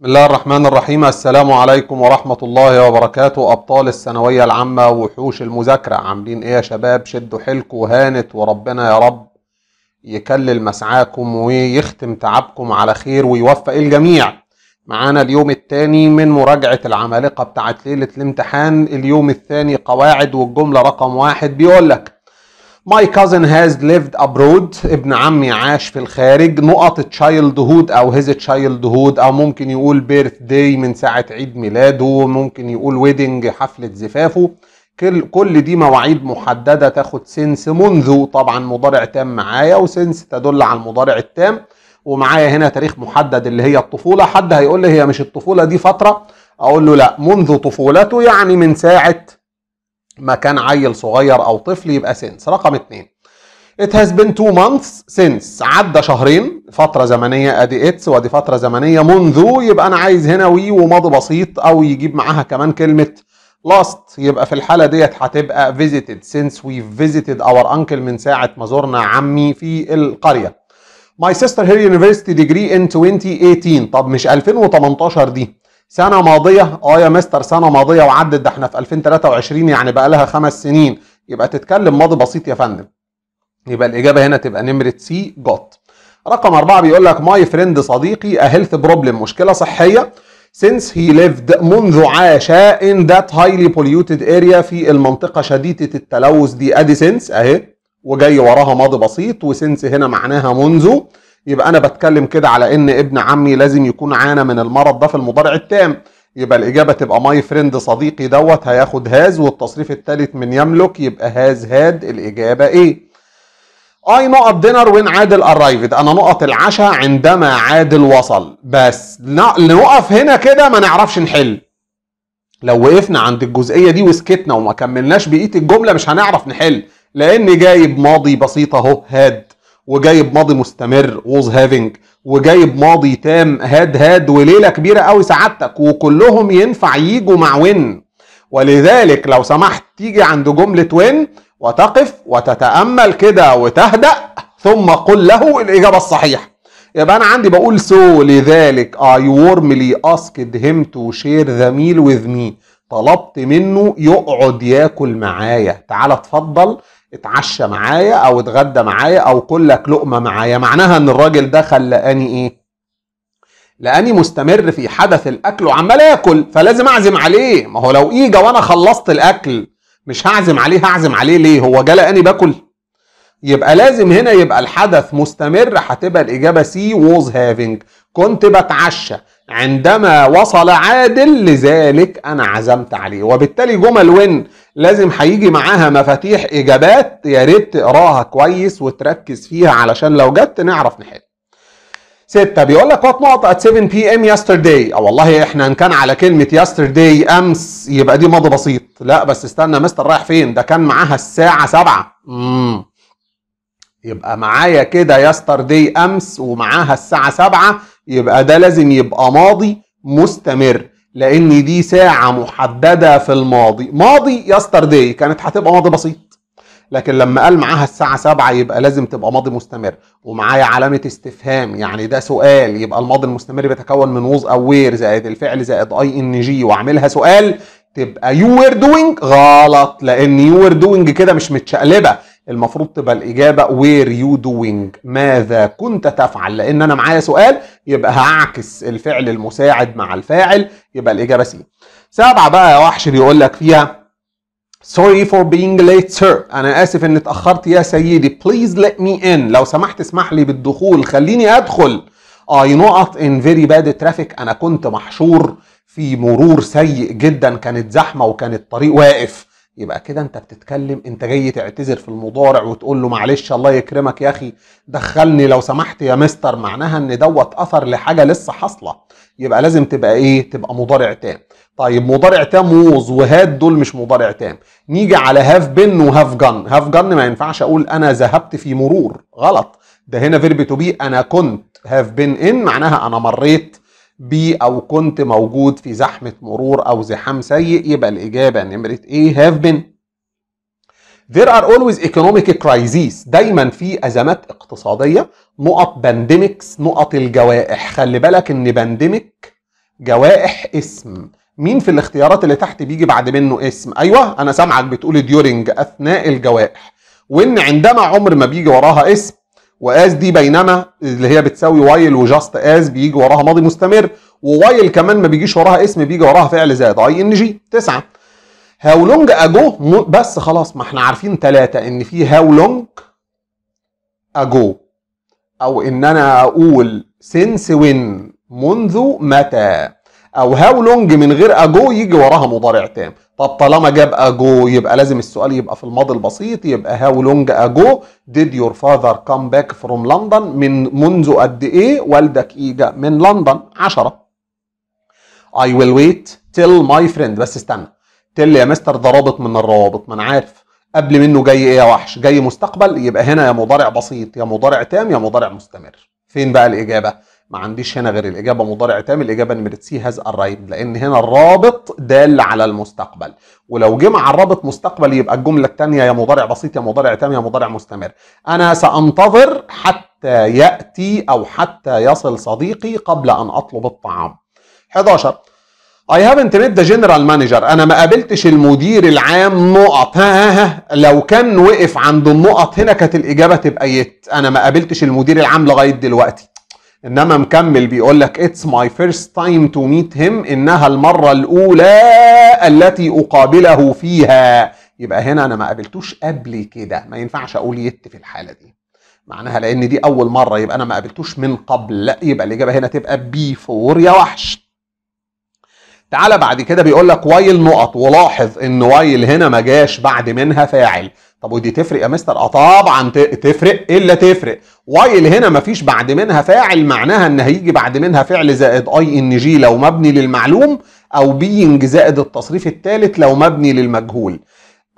بسم الله الرحمن الرحيم السلام عليكم ورحمة الله وبركاته أبطال الثانوية العامة وحوش المذاكرة عاملين إيه يا شباب شدوا حيلكم وهانت وربنا يا رب يكلل مسعاكم ويختم تعبكم على خير ويوفق الجميع معانا اليوم الثاني من مراجعة العمالقة بتاعت ليلة الامتحان اليوم الثاني قواعد والجملة رقم واحد بيقول لك My cousin has lived abroad ابن عمي عاش في الخارج نقط childhood او هيز childhood او ممكن يقول بيرث داي من ساعه عيد ميلاده ممكن يقول ويدنج حفله زفافه كل كل دي مواعيد محدده تاخد سنس منذ طبعا مضارع تام معايا وسنس تدل على المضارع التام ومعايا هنا تاريخ محدد اللي هي الطفوله حد هيقول لي هي مش الطفوله دي فتره اقول له لا منذ طفولته يعني من ساعه مكان عيل صغير او طفل يبقى سنس رقم اتنين It has been two months since عدى شهرين فترة زمنية ادي اتس وادي فترة زمنية منذ يبقى انا عايز هنا وي وماضي بسيط او يجيب معاها كمان كلمة last يبقى في الحالة ديت هتبقى visited since we visited our uncle من ساعة ما زرنا عمي في القرية. My sister her university degree in 2018 طب مش 2018 دي سنه ماضيه اه يا مستر سنه ماضيه وعدت ده احنا في 2023 يعني بقى لها خمس سنين يبقى تتكلم ماضي بسيط يا فندم يبقى الاجابه هنا تبقى نمره سي جوت رقم أربعة بيقول لك ماي فريند صديقي أهيلث بروبلم مشكلة صحية since he lived منذ عاش in that highly polluted area في المنطقة شديدة التلوث دي ادي سينس اهي وجاي وراها ماضي بسيط وسينس هنا معناها منذ يبقى انا بتكلم كده على ان ابن عمي لازم يكون عانى من المرض ده في المضارع التام يبقى الاجابه تبقى ماي فريند صديقي دوت هياخد هاز والتصريف الثالث من يملك يبقى هاز هاد الاجابه ايه اي نقط دينر وين عادل ارايفد انا نقط العشاء عندما عادل وصل بس نقف هنا كده ما نعرفش نحل لو وقفنا عند الجزئيه دي وسكتنا وما كملناش بقيه الجمله مش هنعرف نحل لان جايب ماضي بسيط اهو هاد وجايب ماضي مستمر ووز هافينج وجايب ماضي تام هاد هاد وليله كبيره قوي سعادتك وكلهم ينفع يجوا مع وين ولذلك لو سمحت تيجي عند جمله وين وتقف وتتامل كده وتهدا ثم قل له الاجابه الصحيحه يبقى انا عندي بقول سو so, لذلك I warmly asked him to share the meal with me طلبت منه يقعد ياكل معايا تعال اتفضل اتعشى معايا او اتغدى معايا او كلك لقمه معايا معناها ان الراجل ده خلاني ايه لاني مستمر في حدث الاكل وعمال اكل فلازم اعزم عليه ما هو لو ايجا وانا خلصت الاكل مش هعزم عليه هعزم عليه ليه هو جه لاني باكل يبقى لازم هنا يبقى الحدث مستمر هتبقى الاجابه سي ووز هافينج كنت بتعشى عندما وصل عادل لذلك انا عزمت عليه وبالتالي جمل وين لازم هيجي معاها مفاتيح اجابات يا ريت تقراها كويس وتركز فيها علشان لو جت نعرف نحل ستة بيقول لك وات نقطة ات 7 بي ام يسترداي او والله احنا ان كان على كلمة يسترداي امس يبقى دي ماضي بسيط لا بس استنى مستر رايح فين ده كان معاها الساعة 7 امم يبقى معايا كده يسترداي امس ومعاها الساعة 7 يبقى ده لازم يبقى ماضي مستمر لان دي ساعه محدده في الماضي ماضي يسترداي كانت هتبقى ماضي بسيط لكن لما قال معاها الساعة سبعة يبقى لازم تبقى ماضي مستمر ومعايا علامة استفهام يعني ده سؤال يبقى الماضي المستمر بيتكون من وز أو وير زائد الفعل زائد أي إن جي وأعملها سؤال تبقى يو وير دوينج غلط لأن يو وير دوينج كده مش متشقلبة المفروض تبقى الإجابة وير يو دوينج ماذا كنت تفعل لأن أنا معايا سؤال يبقى هعكس الفعل المساعد مع الفاعل يبقى الاجابه سي سبعه بقى يا وحش بيقول لك فيها Sorry for being late sir أنا آسف اني اتأخرت يا سيدي Please let me in لو سمحت اسمح لي بالدخول خليني أدخل I not in very bad traffic أنا كنت محشور في مرور سيء جدا كانت زحمة وكان الطريق واقف يبقى كده انت بتتكلم انت جاي تعتذر في المضارع وتقول له معلش الله يكرمك يا اخي دخلني لو سمحت يا مستر معناها ان دوت اثر لحاجه لسه حاصله يبقى لازم تبقى ايه تبقى مضارع تام طيب مضارع تام ووز وهاد دول مش مضارع تام نيجي على هاف بن وهاف جن هاف جن ما ينفعش اقول انا ذهبت في مرور غلط ده هنا فيرب تو بي انا كنت هاف بن ان معناها انا مريت بي او كنت موجود في زحمه مرور او زحام سيء يبقى الاجابه نمره ايه هاف بن There are always economic crises دايما في ازمات اقتصاديه نقط بانديميكس نقط الجوائح خلي بالك ان بانديميك جوائح اسم مين في الاختيارات اللي تحت بيجي بعد منه اسم ايوه انا سامعك بتقول ديورنج اثناء الجوائح وان عندما عمر ما بيجي وراها اسم واز دي بينما اللي هي بتساوي وايل وجاست از بيجي وراها ماضي مستمر ووايل كمان ما بيجيش وراها اسم بيجي وراها فعل زائد اي ان جي تسعه هاو لونج اجو بس خلاص ما احنا عارفين ثلاثة ان في هاو لونج اجو او ان انا اقول سينس وين منذ متى او هاو لونج من غير اجو يجي وراها مضارع تام طب طالما جاب اجو يبقى لازم السؤال يبقى في الماضي البسيط يبقى هاو لونج اجو ديد يور فاذر كام باك فروم لندن من منذ قد ايه والدك اجا من لندن 10 I will wait till my friend بس استنى تل يا مستر ده رابط من الروابط ما انا عارف قبل منه جاي ايه يا وحش جاي مستقبل يبقى هنا يا مضارع بسيط يا مضارع تام يا مضارع مستمر فين بقى الاجابه ما عنديش هنا غير الاجابه مضارع تام الاجابه نمره سي هاز ارايفد لان هنا الرابط دال على المستقبل ولو جه مع الرابط مستقبل يبقى الجمله الثانيه يا مضارع بسيط يا مضارع تام يا مضارع مستمر انا سانتظر حتى ياتي او حتى يصل صديقي قبل ان اطلب الطعام 11 I haven't met the general manager انا ما قابلتش المدير العام نقط ها, ها, ها لو كان وقف عند النقط هنا كانت الاجابه تبقى يت انا ما قابلتش المدير العام لغايه دلوقتي انما مكمل بيقول لك اتس ماي فيرست تايم تو ميت هيم انها المره الاولى التي اقابله فيها يبقى هنا انا ما قابلتوش قبل كده ما ينفعش اقول يت في الحاله دي معناها لان دي اول مره يبقى انا ما قابلتوش من قبل لا يبقى الاجابه هنا تبقى فور يا وحش تعالى بعد كده بيقول لك وايل نقط ولاحظ ان وايل هنا ما جاش بعد منها فاعل طب ودي تفرق يا مستر اه طبعا تفرق إيه الا تفرق وايل هنا ما فيش بعد منها فاعل معناها ان هيجي بعد منها فعل زائد اي ان جي لو مبني للمعلوم او بينج زائد التصريف الثالث لو مبني للمجهول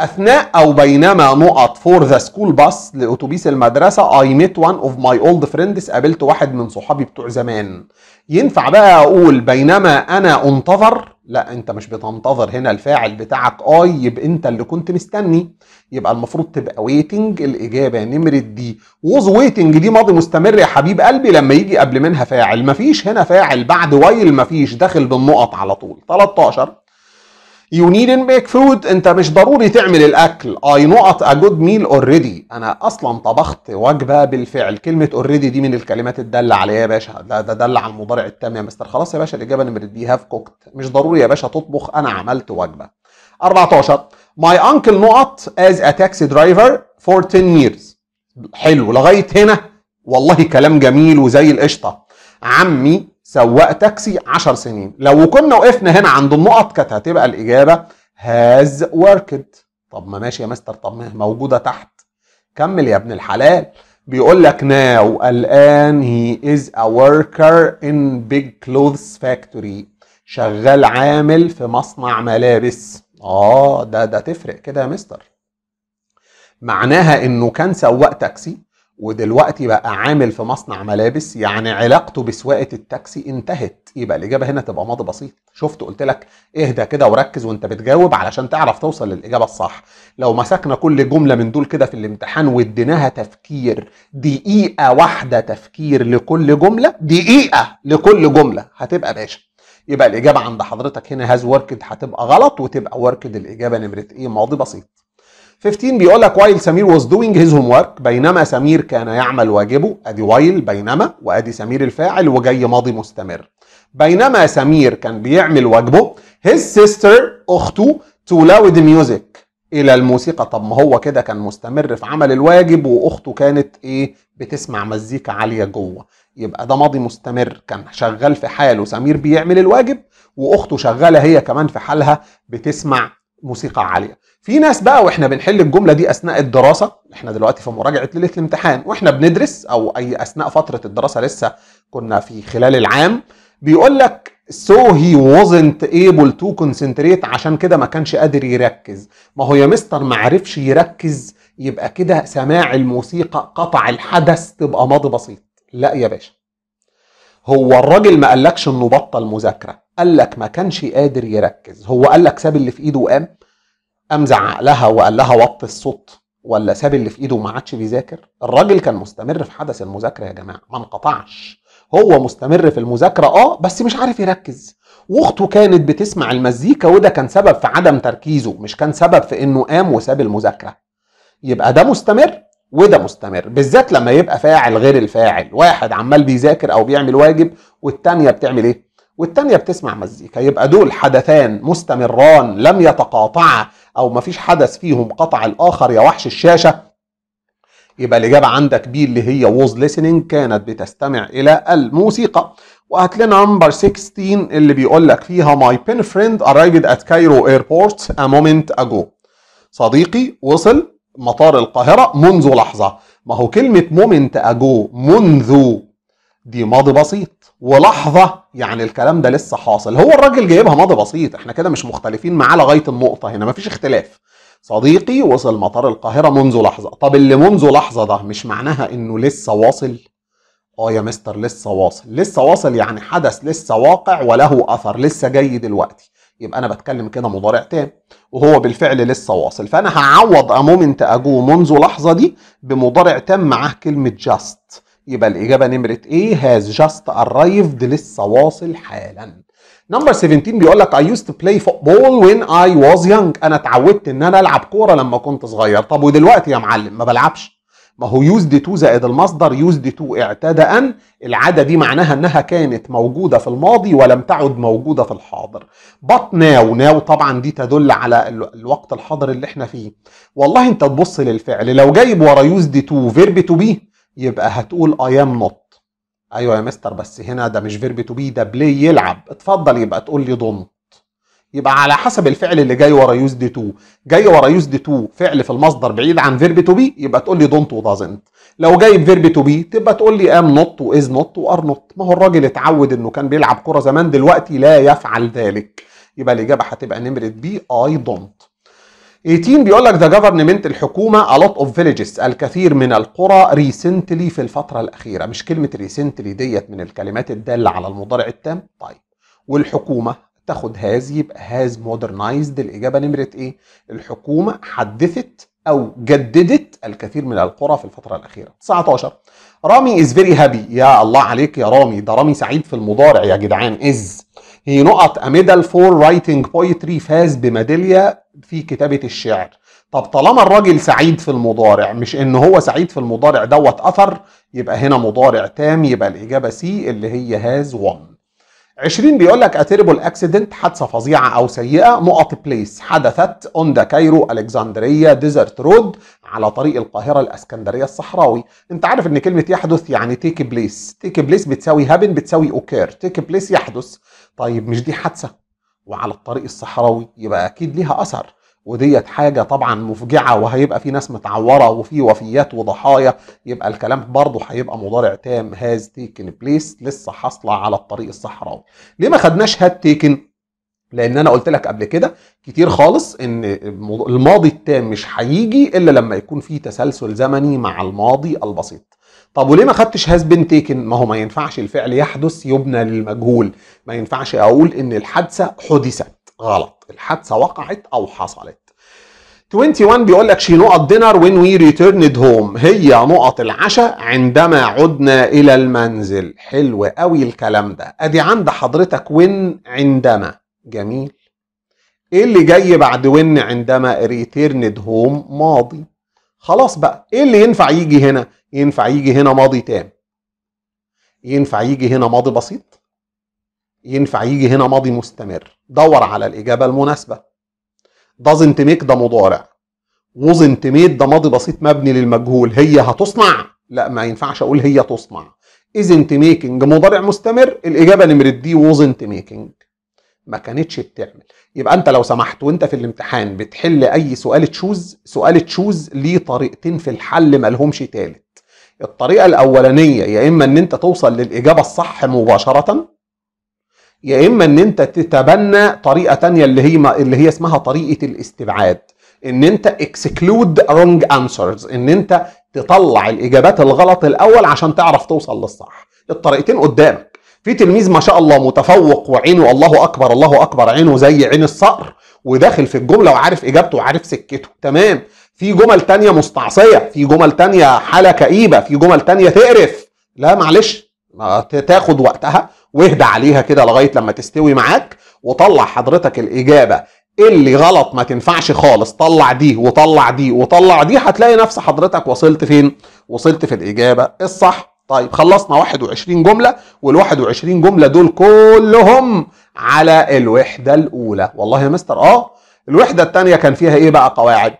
اثناء او بينما نقط فور ذا سكول باص لاتوبيس المدرسه اي ميت وان اوف ماي اولد فريندز قابلت واحد من صحابي بتوع زمان ينفع بقى اقول بينما انا انتظر لا انت مش بتنتظر هنا الفاعل بتاعك اي يبقى انت اللي كنت مستني يبقى المفروض تبقى ويتنج الاجابه نمره دي ووز ويتنج دي ماضي مستمر يا حبيب قلبي لما يجي قبل منها فاعل مفيش هنا فاعل بعد وايل مفيش داخل بالنقط على طول 13 You needn't make food انت مش ضروري تعمل الاكل اي نقط ا جود ميل اوريدي انا اصلا طبخت وجبه بالفعل كلمه اوريدي دي من الكلمات الداله عليها يا باشا ده ده دل على المضارع التام يا مستر خلاص يا باشا الاجابه اللي دي هاف كوكت مش ضروري يا باشا تطبخ انا عملت وجبه 14 ماي انكل نقط از ا تاكسي درايفر فور 10 years حلو لغايه هنا والله كلام جميل وزي القشطه عمي سواق تاكسي 10 سنين لو كنا وقفنا هنا عند النقط كانت هتبقى الاجابه هاز وركد طب ما ماشي يا مستر طب ما موجوده تحت كمل يا ابن الحلال بيقول لك ناو الان هي از ا وركر ان بيج كلوثز فاكتوري شغال عامل في مصنع ملابس اه ده ده تفرق كده يا مستر معناها انه كان سواق تاكسي ودلوقتي بقى عامل في مصنع ملابس يعني علاقته بسواقه التاكسي انتهت يبقى الاجابه هنا تبقى ماضي بسيط شفت قلت لك اهدى كده وركز وانت بتجاوب علشان تعرف توصل للاجابه الصح لو مسكنا كل جمله من دول كده في الامتحان واديناها تفكير دقيقه واحده تفكير لكل جمله دقيقه لكل جمله هتبقى باشا يبقى الاجابه عند حضرتك هنا هاز وركد هتبقى غلط وتبقى وركد الاجابه نمره ايه ماضي بسيط 15 بيقول لك وايل سمير دوينج هيز هوم ورك بينما سمير كان يعمل واجبه ادي وايل بينما وادي سمير الفاعل وجاي ماضي مستمر بينما سمير كان بيعمل واجبه هيز سيستر اخته تو لاود ميوزك الى الموسيقى طب ما هو كده كان مستمر في عمل الواجب واخته كانت ايه بتسمع مزيكا عاليه جوه يبقى ده ماضي مستمر كان شغال في حاله سمير بيعمل الواجب واخته شغاله هي كمان في حالها بتسمع موسيقى عاليه في ناس بقى واحنا بنحل الجمله دي اثناء الدراسه احنا دلوقتي في مراجعه ليله الامتحان واحنا بندرس او اي اثناء فتره الدراسه لسه كنا في خلال العام بيقول لك so he wasn't able to concentrate عشان كده ما كانش قادر يركز ما هو يا مستر ما عرفش يركز يبقى كده سماع الموسيقى قطع الحدث تبقى ماضي بسيط لا يا باشا هو الراجل ما قالكش انه بطل مذاكره قالك ما كانش قادر يركز هو قالك ساب اللي في ايده وقام قام زعق لها وقال لها وطي الصوت ولا ساب اللي في ايده وما عادش بيذاكر الراجل كان مستمر في حدث المذاكره يا جماعه ما انقطعش هو مستمر في المذاكره اه بس مش عارف يركز واخته كانت بتسمع المزيكا وده كان سبب في عدم تركيزه مش كان سبب في انه قام وساب المذاكره يبقى ده مستمر وده مستمر بالذات لما يبقى فاعل غير الفاعل واحد عمال بيذاكر او بيعمل واجب والتانية بتعمل ايه والتانية بتسمع مزيكا يبقى دول حدثان مستمران لم يتقاطعا او ما فيش حدث فيهم قطع الاخر يا وحش الشاشه يبقى الإجابة عندك بي اللي هي was listening كانت بتستمع إلى الموسيقى وهات لنا نمبر 16 اللي بيقول لك فيها my pen friend arrived at Cairo airport a moment ago صديقي وصل مطار القاهرة منذ لحظة ما هو كلمة مومنت اجو منذ دي ماضي بسيط ولحظة يعني الكلام ده لسه حاصل هو الراجل جايبها ماضي بسيط احنا كده مش مختلفين معاه لغاية النقطة هنا مفيش اختلاف صديقي وصل مطار القاهرة منذ لحظة طب اللي منذ لحظة ده مش معناها انه لسه واصل اه يا مستر لسه واصل لسه واصل يعني حدث لسه واقع وله اثر لسه جاي دلوقتي يبقى انا بتكلم كده مضارع تام وهو بالفعل لسه واصل فانا هعوض امومنت اجو منذ لحظه دي بمضارع تام معاه كلمه جاست يبقى الاجابه نمره ايه هاز جاست arrived لسه واصل حالا نمبر 17 بيقول لك I used to play football when I was young انا اتعودت ان انا العب كوره لما كنت صغير طب ودلوقتي يا معلم ما بلعبش ما هو يوزد تو زائد المصدر يوزد تو اعتدى ان العاده دي معناها انها كانت موجوده في الماضي ولم تعد موجوده في الحاضر بط ناو ناو طبعا دي تدل على الوقت الحاضر اللي احنا فيه والله انت تبص للفعل لو جايب ورا يوزد تو فيرب تو بي يبقى هتقول اي ام نوت ايوه يا مستر بس هنا ده مش فيرب تو بي ده بلاي يلعب اتفضل يبقى تقول لي دونت يبقى على حسب الفعل اللي جاي ورا يوز دي تو جاي ورا يوز دي تو فعل في المصدر بعيد عن فيرب تو بي يبقى تقول لي دونت ودازنت لو جايب فيرب تو بي تبقى تقول لي ام نوت واز نوت وار نوت ما هو الراجل اتعود انه كان بيلعب كره زمان دلوقتي لا يفعل ذلك يبقى الاجابه هتبقى نمره بي اي دونت 18 بيقول لك ذا جفرمنت الحكومه a lot of villages الكثير من القرى ريسنتلي في الفتره الاخيره مش كلمه ريسنتلي ديت من الكلمات الداله على المضارع التام طيب والحكومه تاخد هاز يبقى هاز مودرنايزد الاجابه نمره ايه الحكومه حدثت او جددت الكثير من القرى في الفتره الاخيره 19 رامي از فيري هابي يا الله عليك يا رامي ده رامي سعيد في المضارع يا جدعان از هي نقط اميدال فور رايتنج بويتري فاز بميداليه في كتابة الشعر طب طالما الراجل سعيد في المضارع مش ان هو سعيد في المضارع دوت اثر يبقى هنا مضارع تام يبقى الاجابة سي اللي هي هاز وان 20 بيقول لك اتيربل اكسيدنت حادثه فظيعه او سيئه نقط بليس حدثت اون ذا كايرو الكسندريه ديزرت رود على طريق القاهره الاسكندريه الصحراوي انت عارف ان كلمه يحدث يعني تيك بليس تيك بليس بتساوي هابن بتساوي اوكير تيك بليس يحدث طيب مش دي حادثه وعلى الطريق الصحراوي يبقى اكيد ليها اثر وديت حاجة طبعا مفجعة وهيبقى في ناس متعورة وفي وفيات وضحايا يبقى الكلام برضه هيبقى مضارع تام هاز تيكن بليس لسه حاصلة على الطريق الصحراوي ليه ما خدناش هاد تيكن لان انا قلت لك قبل كده كتير خالص ان الماضي التام مش هيجي الا لما يكون في تسلسل زمني مع الماضي البسيط طب وليه ما خدتش هاز بين تيكن ما هو ما ينفعش الفعل يحدث يبنى للمجهول ما ينفعش اقول ان الحادثه حدثت غلط الحادثه وقعت او حصلت 21 بيقول لك شي نقط دينر وين وي ريتيرند هوم هي نقط العشاء عندما عدنا الى المنزل حلو قوي الكلام ده ادي عند حضرتك وين عندما جميل ايه اللي جاي بعد وين عندما ريتيرند هوم ماضي خلاص بقى ايه اللي ينفع يجي هنا ينفع يجي هنا ماضي تام ينفع يجي هنا ماضي بسيط ينفع يجي هنا ماضي مستمر دور على الاجابه المناسبه doesn't make ده مضارع wasn't made ده ماضي بسيط مبني للمجهول هي هتصنع لا ما ينفعش اقول هي تصنع isn't making مضارع مستمر الاجابه نمره دي wasn't making ما كانتش بتعمل يبقى انت لو سمحت وانت في الامتحان بتحل اي سؤال تشوز سؤال تشوز ليه طريقتين في الحل مالهمش تالت الطريقه الاولانيه يا اما ان انت توصل للاجابه الصح مباشره يا اما ان انت تتبنى طريقه تانية اللي هي ما اللي هي اسمها طريقه الاستبعاد ان انت اكسكلود رونج انسرز ان انت تطلع الاجابات الغلط الاول عشان تعرف توصل للصح الطريقتين قدامك في تلميذ ما شاء الله متفوق وعينه الله اكبر الله اكبر عينه زي عين الصقر وداخل في الجمله وعارف اجابته وعارف سكته تمام في جمل تانية مستعصيه في جمل تانية حاله كئيبه في جمل تانية تقرف لا معلش تاخد وقتها واهدى عليها كده لغايه لما تستوي معاك وطلع حضرتك الاجابه اللي غلط ما تنفعش خالص طلع دي وطلع دي وطلع دي هتلاقي نفس حضرتك وصلت فين وصلت في الاجابه الصح طيب خلصنا 21 جملة وال 21 جملة دول كلهم على الوحدة الأولى والله يا مستر آه الوحدة الثانية كان فيها إيه بقى قواعد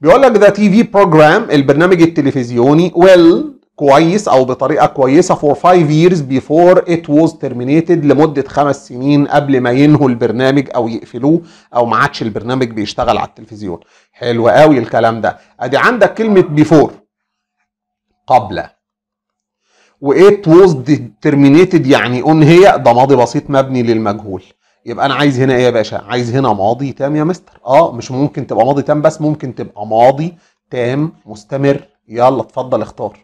بيقول لك ذا تي في بروجرام البرنامج التلفزيوني ويل كويس أو بطريقة كويسة فور 5 years بيفور إت ووز terminated لمدة خمس سنين قبل ما ينهوا البرنامج أو يقفلوه أو ما عادش البرنامج بيشتغل على التلفزيون حلو قوي الكلام ده أدي عندك كلمة بيفور قبل وإيت ووز ديترمينيتد يعني أون هي ده ماضي بسيط مبني للمجهول يبقى أنا عايز هنا إيه يا باشا؟ عايز هنا ماضي تام يا مستر أه مش ممكن تبقى ماضي تام بس ممكن تبقى ماضي تام مستمر يلا اتفضل اختار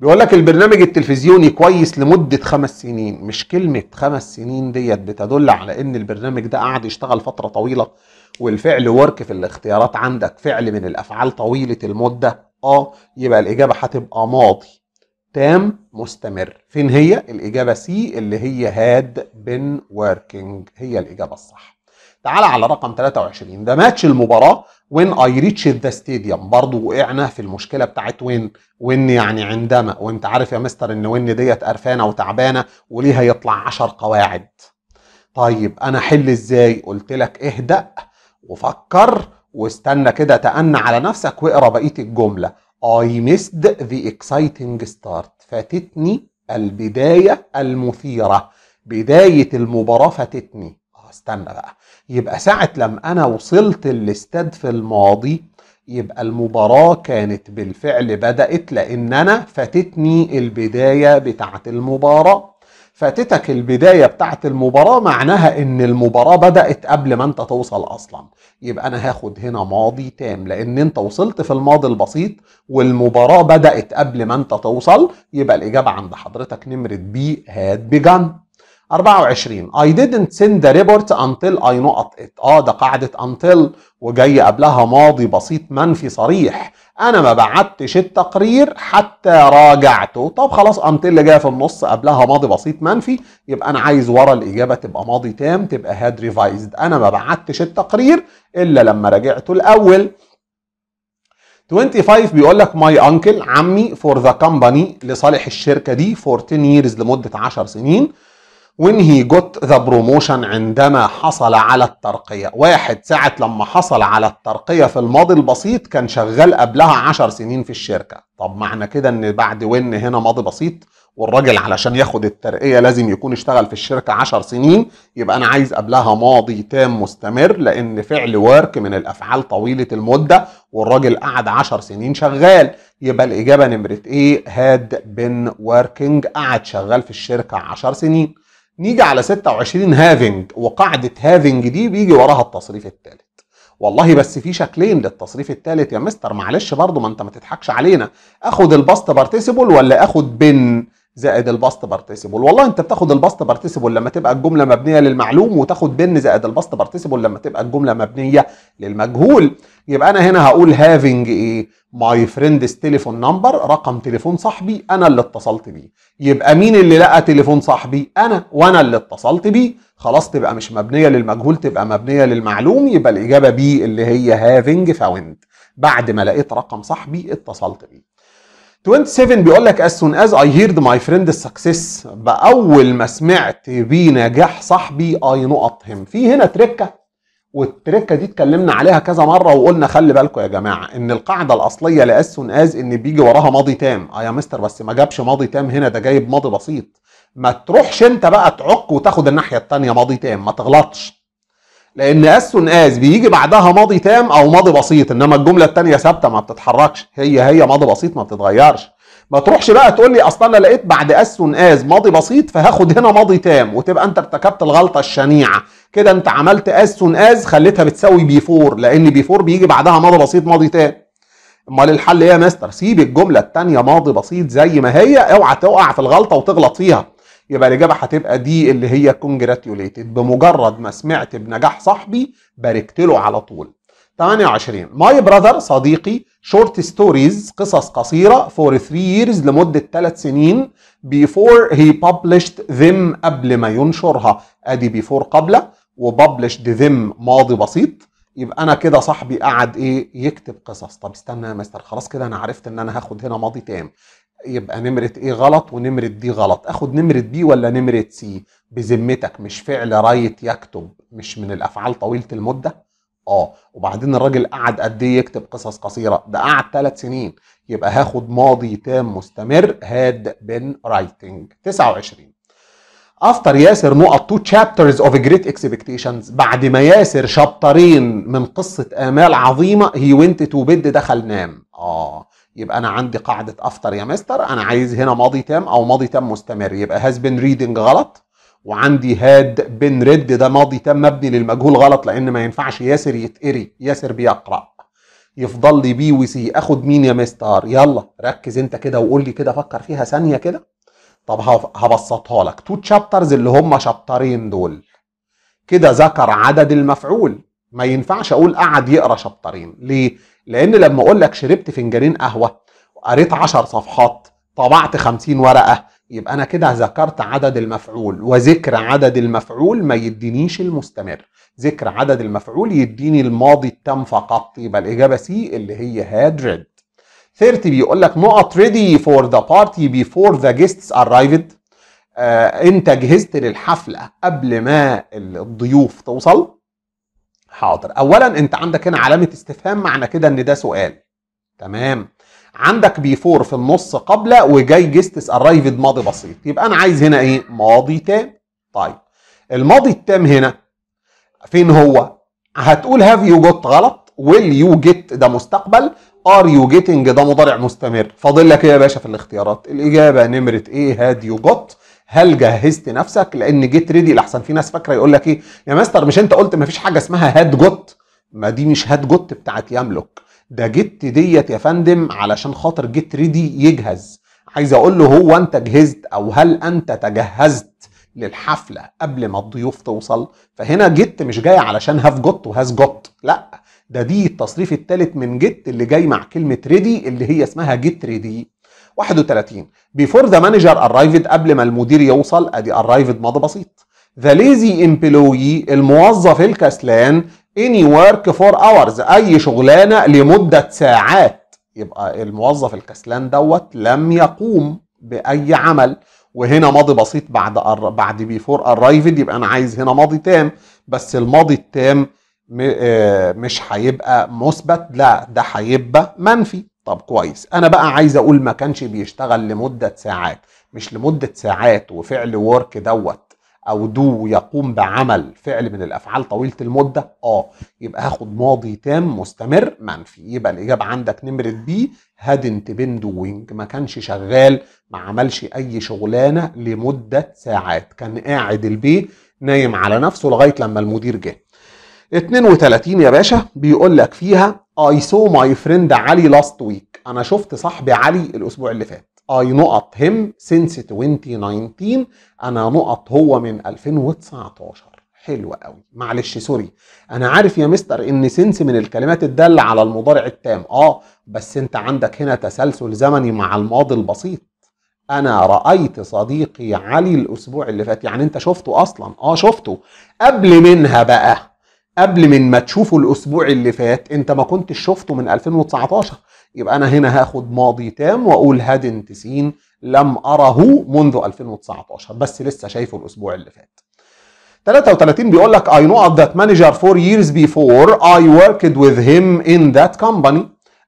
بيقول لك البرنامج التلفزيوني كويس لمده خمس سنين مش كلمه خمس سنين ديت بتدل على ان البرنامج ده قعد يشتغل فتره طويله والفعل ورك في الاختيارات عندك فعل من الافعال طويله المده اه يبقى الاجابه هتبقى ماضي تام مستمر فين هي الإجابة سي اللي هي هاد بن working هي الإجابة الصح تعال على رقم 23 ده ماتش المباراة when I reach the stadium برضه وقعنا في المشكلة بتاعت وين وين يعني عندما وانت عارف يا مستر ان وين ديت قرفانة وتعبانة وليها يطلع 10 قواعد طيب انا حل ازاي قلت لك اهدأ وفكر واستنى كده تأنى على نفسك واقرا بقية الجملة I missed the exciting start فاتتني البداية المثيرة بداية المباراة فاتتني آه، استنى بقى يبقى ساعة لما أنا وصلت الاستاد في الماضي يبقى المباراة كانت بالفعل بدأت لأن أنا فاتتني البداية بتاعة المباراة فاتتك البداية بتاعت المباراة معناها ان المباراة بدأت قبل ما انت توصل اصلا يبقى انا هاخد هنا ماضي تام لان انت وصلت في الماضي البسيط والمباراة بدأت قبل ما انت توصل يبقى الاجابة عند حضرتك نمرة بي هاد بيجان 24 I didn't send the report until I not it اه ده قاعدة until وجاي قبلها ماضي بسيط منفي صريح انا ما بعتش التقرير حتى راجعته طب خلاص until اللي جايه في النص قبلها ماضي بسيط منفي يبقى انا عايز ورا الاجابه تبقى ماضي تام تبقى هاد revised انا ما بعتش التقرير الا لما راجعته الاول 25 بيقول لك ماي انكل عمي فور ذا كمباني لصالح الشركه دي 14 ييرز لمده 10 سنين when he got the promotion عندما حصل على الترقية واحد ساعة لما حصل على الترقية في الماضي البسيط كان شغال قبلها عشر سنين في الشركة طب معنى كده ان بعد وين هنا ماضي بسيط والراجل علشان ياخد الترقية لازم يكون اشتغل في الشركة عشر سنين يبقى انا عايز قبلها ماضي تام مستمر لان فعل ورك من الافعال طويلة المدة والراجل قعد عشر سنين شغال يبقى الاجابة نمرة ايه هاد بن وركينج قعد شغال في الشركة عشر سنين نيجي على 26 هافنج وقاعدة هافنج دي بيجي وراها التصريف الثالث والله بس في شكلين للتصريف الثالث يا مستر معلش برضه ما انت ما تضحكش علينا اخد الباست بارتيسيبل ولا اخد بن زائد الباست بارتيسيبل والله انت بتاخد البسط بارتيسيبل لما تبقى الجمله مبنيه للمعلوم وتاخد بن زائد البسط بارتيسيبل لما تبقى الجمله مبنيه للمجهول يبقى انا هنا هقول هافينج ايه ماي فريندز تليفون نمبر رقم تليفون صاحبي انا اللي اتصلت بيه يبقى مين اللي لقى تليفون صاحبي انا وانا اللي اتصلت بيه خلاص تبقى مش مبنيه للمجهول تبقى مبنيه للمعلوم يبقى الاجابه بي اللي هي هافينج فاوند بعد ما لقيت رقم صاحبي اتصلت بيه 27 بيقول لك as soon as I heard my friend success بأول ما سمعت بنجاح صاحبي I نقط him في هنا تركة والتركة دي اتكلمنا عليها كذا مرة وقلنا خلي بالكم يا جماعة ان القاعدة الأصلية لأس از ان بيجي وراها ماضي تام اه يا مستر بس ما جابش ماضي تام هنا ده جايب ماضي بسيط ما تروحش انت بقى تعك وتاخد الناحية التانية ماضي تام ما تغلطش لان اس اس بيجي بعدها ماضي تام او ماضي بسيط انما الجمله الثانيه ثابته ما بتتحركش هي هي ماضي بسيط ما بتتغيرش ما تروحش بقى تقول لي اصل انا لقيت بعد اس از ماضي بسيط فهاخد هنا ماضي تام وتبقى انت ارتكبت الغلطه الشنيعه كده انت عملت اس از خليتها بتساوي بي فور لان بي فور بيجي بعدها ماضي بسيط ماضي تام امال الحل ايه يا مستر سيب الجمله الثانيه ماضي بسيط زي ما هي اوعى تقع في الغلطه وتغلط فيها يبقى الاجابه هتبقى دي اللي هي كونجراتيوليتد بمجرد ما سمعت بنجاح صاحبي باركت له على طول 28 ماي براذر صديقي شورت ستوريز قصص قصيره فور 3 ييرز لمده 3 سنين بيفور هي ببلشت ذم قبل ما ينشرها ادي بيفور قبل وببلشت ذم ماضي بسيط يبقى انا كده صاحبي قعد ايه يكتب قصص طب استنى يا مستر خلاص كده انا عرفت ان انا هاخد هنا ماضي تام يبقى نمرة ايه غلط ونمرة دي غلط اخد نمرة بي ولا نمرة سي بذمتك مش فعل رايت يكتب مش من الافعال طويلة المدة اه وبعدين الراجل قعد قد ايه يكتب قصص قصيرة ده قعد ثلاث سنين يبقى هاخد ماضي تام مستمر هاد بين رايتنج 29 افتر ياسر نقط تو تشابترز اوف جريت اكسبكتيشنز بعد ما ياسر شابترين من قصه امال عظيمه هي وينت تو بيد دخل نام اه يبقى انا عندي قاعده افتر يا مستر انا عايز هنا ماضي تام او ماضي تام مستمر يبقى هاز بين ريدنج غلط وعندي هاد بين ريد ده ماضي تام مبني للمجهول غلط لان ما ينفعش ياسر يتقري ياسر بيقرا يفضل لي بي وسي اخد مين يا مستر يلا ركز انت كده وقول لي كده فكر فيها ثانيه كده طب هبسطها لك تو تشابترز اللي هم شابترين دول كده ذكر عدد المفعول ما ينفعش اقول قعد يقرا شابترين ليه لان لما اقول لك شربت فنجانين قهوه قريت 10 صفحات طبعت 50 ورقه يبقى انا كده ذكرت عدد المفعول وذكر عدد المفعول ما يدينيش المستمر ذكر عدد المفعول يديني الماضي التام فقط يبقى الاجابه سي اللي هي هاد ريد 30 بيقول لك نقط ريدي فور ذا بارتي بيفور ذا جيستس ارايفد انت جهزت للحفله قبل ما الضيوف توصل حاضر اولا انت عندك هنا علامه استفهام معنى كده ان ده سؤال تمام عندك بيفور في النص قبل وجاي جستس ارايفد ماضي بسيط يبقى انا عايز هنا ايه ماضي تام طيب الماضي التام هنا فين هو هتقول هاف يو جوت غلط ويل يو جيت ده مستقبل ار يو جيتنج ده مضارع مستمر فاضل لك ايه يا باشا في الاختيارات الاجابه نمره ايه هاد يو جوت هل جهزت نفسك لان جيت ريدي لاحسن في ناس فاكره يقول لك ايه يا مستر مش انت قلت مفيش حاجه اسمها هات جوت ما دي مش هات جوت بتاعت يملك ده جيت ديت يا فندم علشان خاطر جيت ريدي يجهز عايز اقول له هو انت جهزت او هل انت تجهزت للحفله قبل ما الضيوف توصل فهنا جيت مش جاي علشان هاف جوت وهاز جوت لا ده دي التصريف الثالث من جيت اللي جاي مع كلمه ريدي اللي هي اسمها جيت ريدي 31 بيفور ذا مانجر ارايفد قبل ما المدير يوصل ادي ارايفد ماضي بسيط ذا ليزي امبلوي الموظف الكسلان اني ورك فور اورز اي شغلانه لمده ساعات يبقى الموظف الكسلان دوت لم يقوم باي عمل وهنا ماضي بسيط بعد أر... بعد بيفور ارايفد يبقى انا عايز هنا ماضي تام بس الماضي التام م... آه، مش هيبقى مثبت لا ده هيبقى منفي طب كويس انا بقى عايز اقول ما كانش بيشتغل لمده ساعات مش لمده ساعات وفعل ورك دوت او دو يقوم بعمل فعل من الافعال طويله المده اه يبقى هاخد ماضي تام مستمر منفي يبقى الاجابه عندك نمره بي هادنت بين دوينج ما كانش شغال ما عملش اي شغلانه لمده ساعات كان قاعد البي نايم على نفسه لغايه لما المدير جه 32 يا باشا بيقول لك فيها I saw my friend علي last week أنا شفت صاحبي علي الأسبوع اللي فات I نقط him since 2019 أنا نقط هو من 2019 حلو قوي معلش سوري انا عارف يا مستر ان سنس من الكلمات الدالة على المضارع التام اه بس انت عندك هنا تسلسل زمني مع الماضي البسيط انا رايت صديقي علي الاسبوع اللي فات يعني انت شفته اصلا اه شفته قبل منها بقى قبل من ما تشوفه الاسبوع اللي فات انت ما كنتش شفته من 2019 يبقى انا هنا هاخد ماضي تام واقول هاد سين لم اره منذ 2019 بس لسه شايفه الاسبوع اللي فات 33 بيقول لك I know that manager four years before I worked with him in that company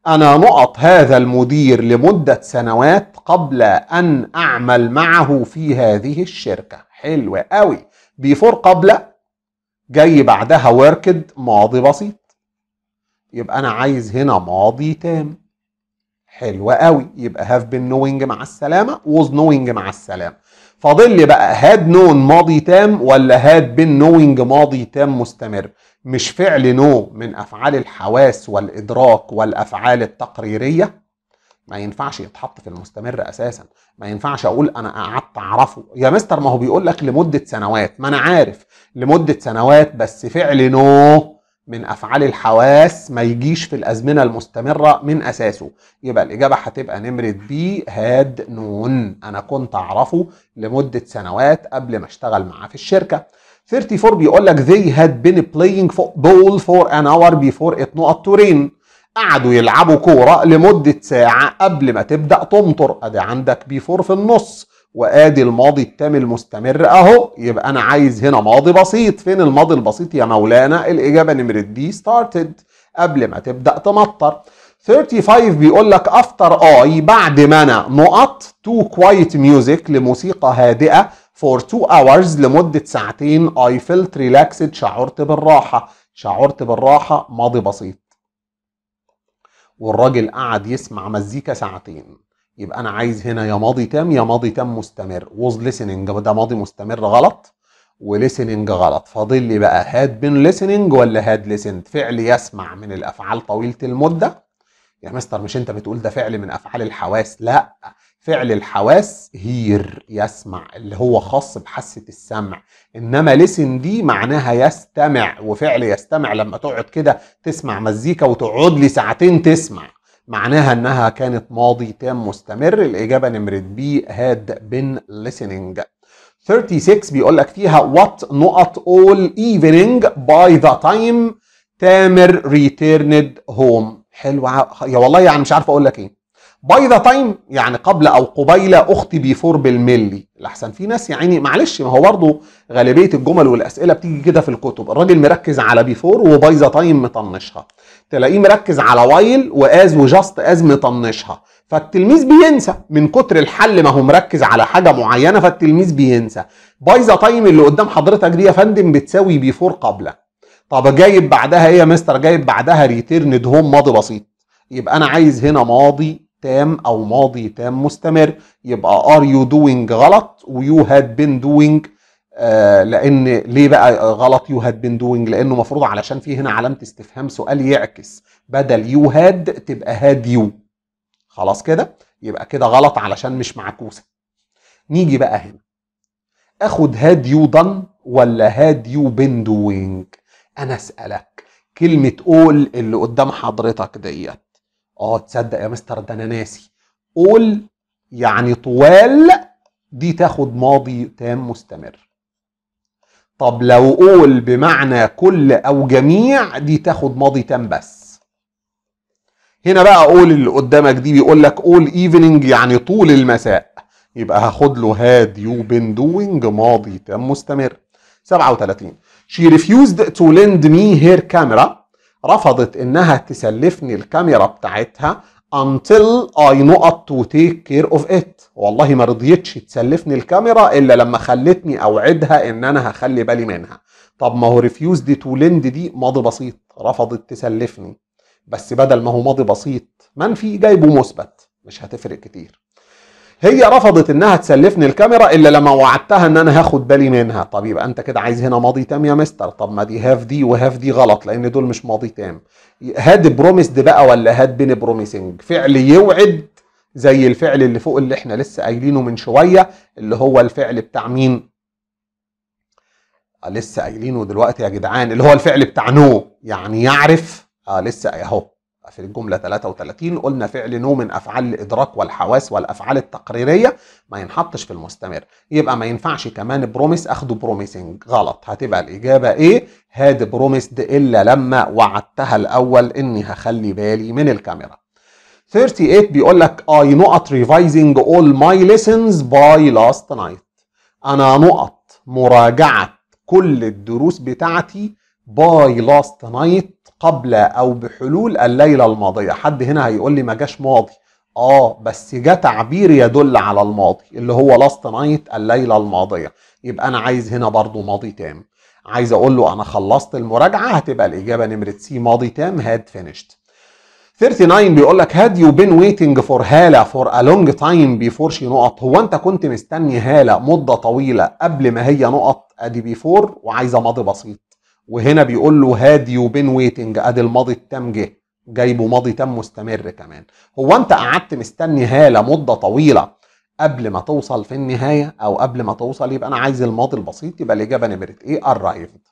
أنا نقط هذا المدير لمدة سنوات قبل أن أعمل معه في هذه الشركة حلوة قوي before قبل جاي بعدها وركد ماضي بسيط يبقى انا عايز هنا ماضي تام حلو قوي يبقى هاف بين نوينج مع السلامه ووز نوينج مع السلامه فاضل لي بقى هاد نون ماضي تام ولا هاد بين نوينج ماضي تام مستمر مش فعل نو من افعال الحواس والادراك والافعال التقريريه ما ينفعش يتحط في المستمر اساسا ما ينفعش اقول انا قعدت اعرفه يا مستر ما هو بيقول لك لمده سنوات ما انا عارف لمده سنوات بس فعل نو من افعال الحواس ما يجيش في الازمنه المستمره من اساسه يبقى الاجابه هتبقى نمره بي هاد نون انا كنت اعرفه لمده سنوات قبل ما اشتغل معاه في الشركه 34 بيقول لك they had been playing football for an hour before it not to rain قعدوا يلعبوا كورة لمدة ساعة قبل ما تبدأ تمطر ادي عندك بي في النص وادي الماضي التام المستمر اهو يبقى انا عايز هنا ماضي بسيط فين الماضي البسيط يا مولانا الاجابة نمرة دي started قبل ما تبدأ تمطر 35 بيقول لك افتر اي بعد ما انا نقط تو كوايت ميوزك لموسيقى هادئه فور 2 hours لمده ساعتين اي فيلت ريلاكسد شعرت بالراحه شعرت بالراحه ماضي بسيط والراجل قعد يسمع مزيكا ساعتين يبقى انا عايز هنا يا ماضي تام يا ماضي تام مستمر ووز ليسننج ده ماضي مستمر غلط وليسننج غلط فاضل لي بقى هاد بين ليسننج ولا هاد ليسند فعل يسمع من الافعال طويله المده يا مستر مش انت بتقول ده فعل من افعال الحواس لا فعل الحواس هير يسمع اللي هو خاص بحاسة السمع انما لسن دي معناها يستمع وفعل يستمع لما تقعد كده تسمع مزيكا وتقعد لي ساعتين تسمع معناها انها كانت ماضي تام مستمر الاجابه نمره بي هاد بن لسنينج 36 بيقول لك فيها وات نقط اول ايفنينج باي ذا تايم تامر ريتيرند هوم حلوه يا والله يعني مش عارف اقول لك ايه باي ذا تايم يعني قبل او قبيل اختي بيفور بالملي الاحسن في ناس يعني معلش ما هو برضه غالبيه الجمل والاسئله بتيجي كده في الكتب الراجل مركز على بيفور وباي ذا تايم مطنشها تلاقيه مركز على وايل واز وجاست از مطنشها فالتلميذ بينسى من كتر الحل ما هو مركز على حاجه معينه فالتلميذ بينسى باي ذا تايم اللي قدام حضرتك دي يا فندم بتساوي بيفور قبله طب جايب بعدها ايه يا مستر جايب بعدها ريتيرند هوم ماضي بسيط يبقى انا عايز هنا ماضي تام او ماضي تام مستمر يبقى ار يو دوينج غلط ويو هاد بين دوينج لان ليه بقى غلط يو هاد بين دوينج لانه مفروض علشان في هنا علامه استفهام سؤال يعكس بدل يو هاد تبقى هاد يو خلاص كده يبقى كده غلط علشان مش معكوسه نيجي بقى هنا اخد هاد يو دن ولا هاد يو بين دوينج انا اسالك كلمه اول اللي قدام حضرتك ديت اه تصدق يا مستر ده انا ناسي قول يعني طوال دي تاخد ماضي تام مستمر طب لو قول بمعنى كل او جميع دي تاخد ماضي تام بس هنا بقى قول اللي قدامك دي بيقول لك قول ايفنينج يعني طول المساء يبقى هاخد له هاد يو بين دوينج ماضي تام مستمر 37 she refused to lend me her camera رفضت انها تسلفني الكاميرا بتاعتها until I نقط to take care of it والله ما رضيتش تسلفني الكاميرا الا لما خلتني اوعدها ان انا هخلي بالي منها طب ما هو ريفيوز دي تو لند دي ماضي بسيط رفضت تسلفني بس بدل ما هو ماضي بسيط منفي جايبه مثبت مش هتفرق كتير هي رفضت انها تسلفني الكاميرا الا لما وعدتها ان انا هاخد بالي منها طب يبقى انت كده عايز هنا ماضي تام يا مستر طب ما دي هاف دي وهاف دي غلط لان دول مش ماضي تام هاد بروميسد بقى ولا هاد بين بروميسنج فعل يوعد زي الفعل اللي فوق اللي احنا لسه قايلينه من شويه اللي هو الفعل بتاع مين آه، لسه قايلينه دلوقتي يا جدعان اللي هو الفعل بتاع نو يعني يعرف اه لسه اهو في الجملة 33 قلنا فعل نو من أفعال الإدراك والحواس والأفعال التقريرية ما ينحطش في المستمر يبقى ما ينفعش كمان بروميس أخده بروميسنج غلط هتبقى الإجابة إيه هاد بروميسد إلا لما وعدتها الأول إني هخلي بالي من الكاميرا 38 بيقول لك I not revising all my lessons by last night أنا نقط مراجعة كل الدروس بتاعتي by last night قبل او بحلول الليله الماضيه حد هنا هيقول لي ما جاش ماضي اه بس جه تعبير يدل على الماضي اللي هو لاست نايت الليله الماضيه يبقى انا عايز هنا برضو ماضي تام عايز اقول له انا خلصت المراجعه هتبقى الاجابه نمره سي ماضي تام هاد فينيشت 39 بيقول لك هاد يو بين ويتنج فور هاله فور ا لونج تايم بيفور شي نقط هو انت كنت مستني هاله مده طويله قبل ما هي نقط ادي بيفور وعايزه ماضي بسيط وهنا بيقول له هاد يو بين ويتنج ادي الماضي التام جه جايبه ماضي تام مستمر كمان هو انت قعدت مستني هاله مده طويله قبل ما توصل في النهايه او قبل ما توصل يبقى انا عايز الماضي البسيط يبقى الاجابه نمره ايه arrived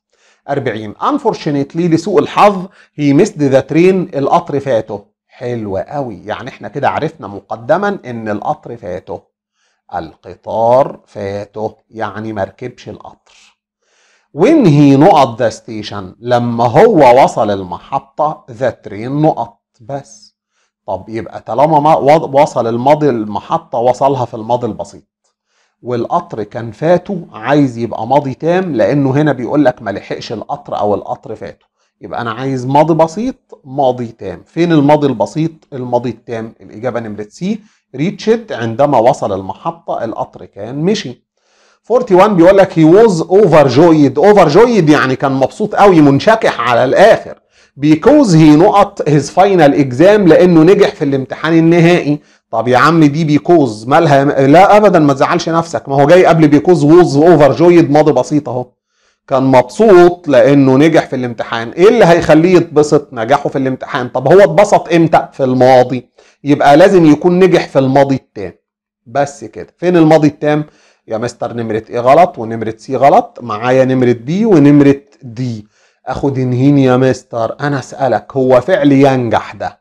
40 unfortunately لسوء الحظ هي مسد ذا ترين القطر فاته حلو قوي يعني احنا كده عرفنا مقدما ان القطر فاته القطار فاته يعني مركبش القطر وانهي نقط ذا ستيشن لما هو وصل المحطة ذا ترين نقط بس طب يبقى طالما ما وصل الماضي المحطة وصلها في الماضي البسيط والقطر كان فاته عايز يبقى ماضي تام لأنه هنا بيقول لك ما لحقش القطر أو القطر فاته يبقى أنا عايز ماضي بسيط ماضي تام فين الماضي البسيط الماضي التام الإجابة نمرة سي ريتشت عندما وصل المحطة القطر كان مشي 41 بيقول لك هي ووز اوفر جويد اوفر جويد يعني كان مبسوط قوي منشكح على الاخر بيكوز هي نقط هيز فاينل اكزام لانه نجح في الامتحان النهائي طب يا عم دي بيكوز مالها لا ابدا ما تزعلش نفسك ما هو جاي قبل بيكوز ووز اوفر جويد ماضي بسيط اهو كان مبسوط لانه نجح في الامتحان ايه اللي هيخليه يتبسط نجاحه في الامتحان طب هو اتبسط امتى في الماضي يبقى لازم يكون نجح في الماضي التام بس كده فين الماضي التام يا مستر نمرة ايه غلط ونمرة سي غلط معايا نمرة B ونمرة دي اخد انهين يا مستر انا اسألك هو فعل ينجح ده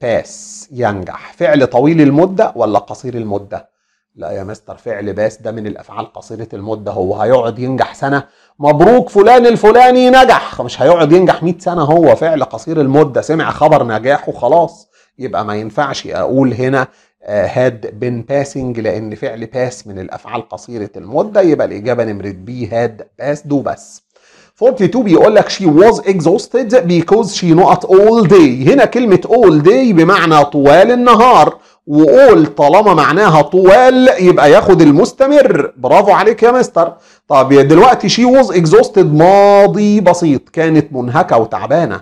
باس ينجح فعل طويل المدة ولا قصير المدة لا يا مستر فعل باس ده من الافعال قصيرة المدة هو هيقعد ينجح سنة مبروك فلان الفلاني نجح مش هيقعد ينجح 100 سنة هو فعل قصير المدة سمع خبر نجاحه خلاص يبقى ما ينفعش اقول هنا هاد آه، been باسنج لان فعل باس من الافعال قصيره المده يبقى الاجابه نمره بي هاد باس دو بس 42 بيقول لك she was exhausted because she not all day هنا كلمة all day بمعنى طوال النهار وقول طالما معناها طوال يبقى ياخد المستمر برافو عليك يا مستر طب دلوقتي she was exhausted ماضي بسيط كانت منهكة وتعبانة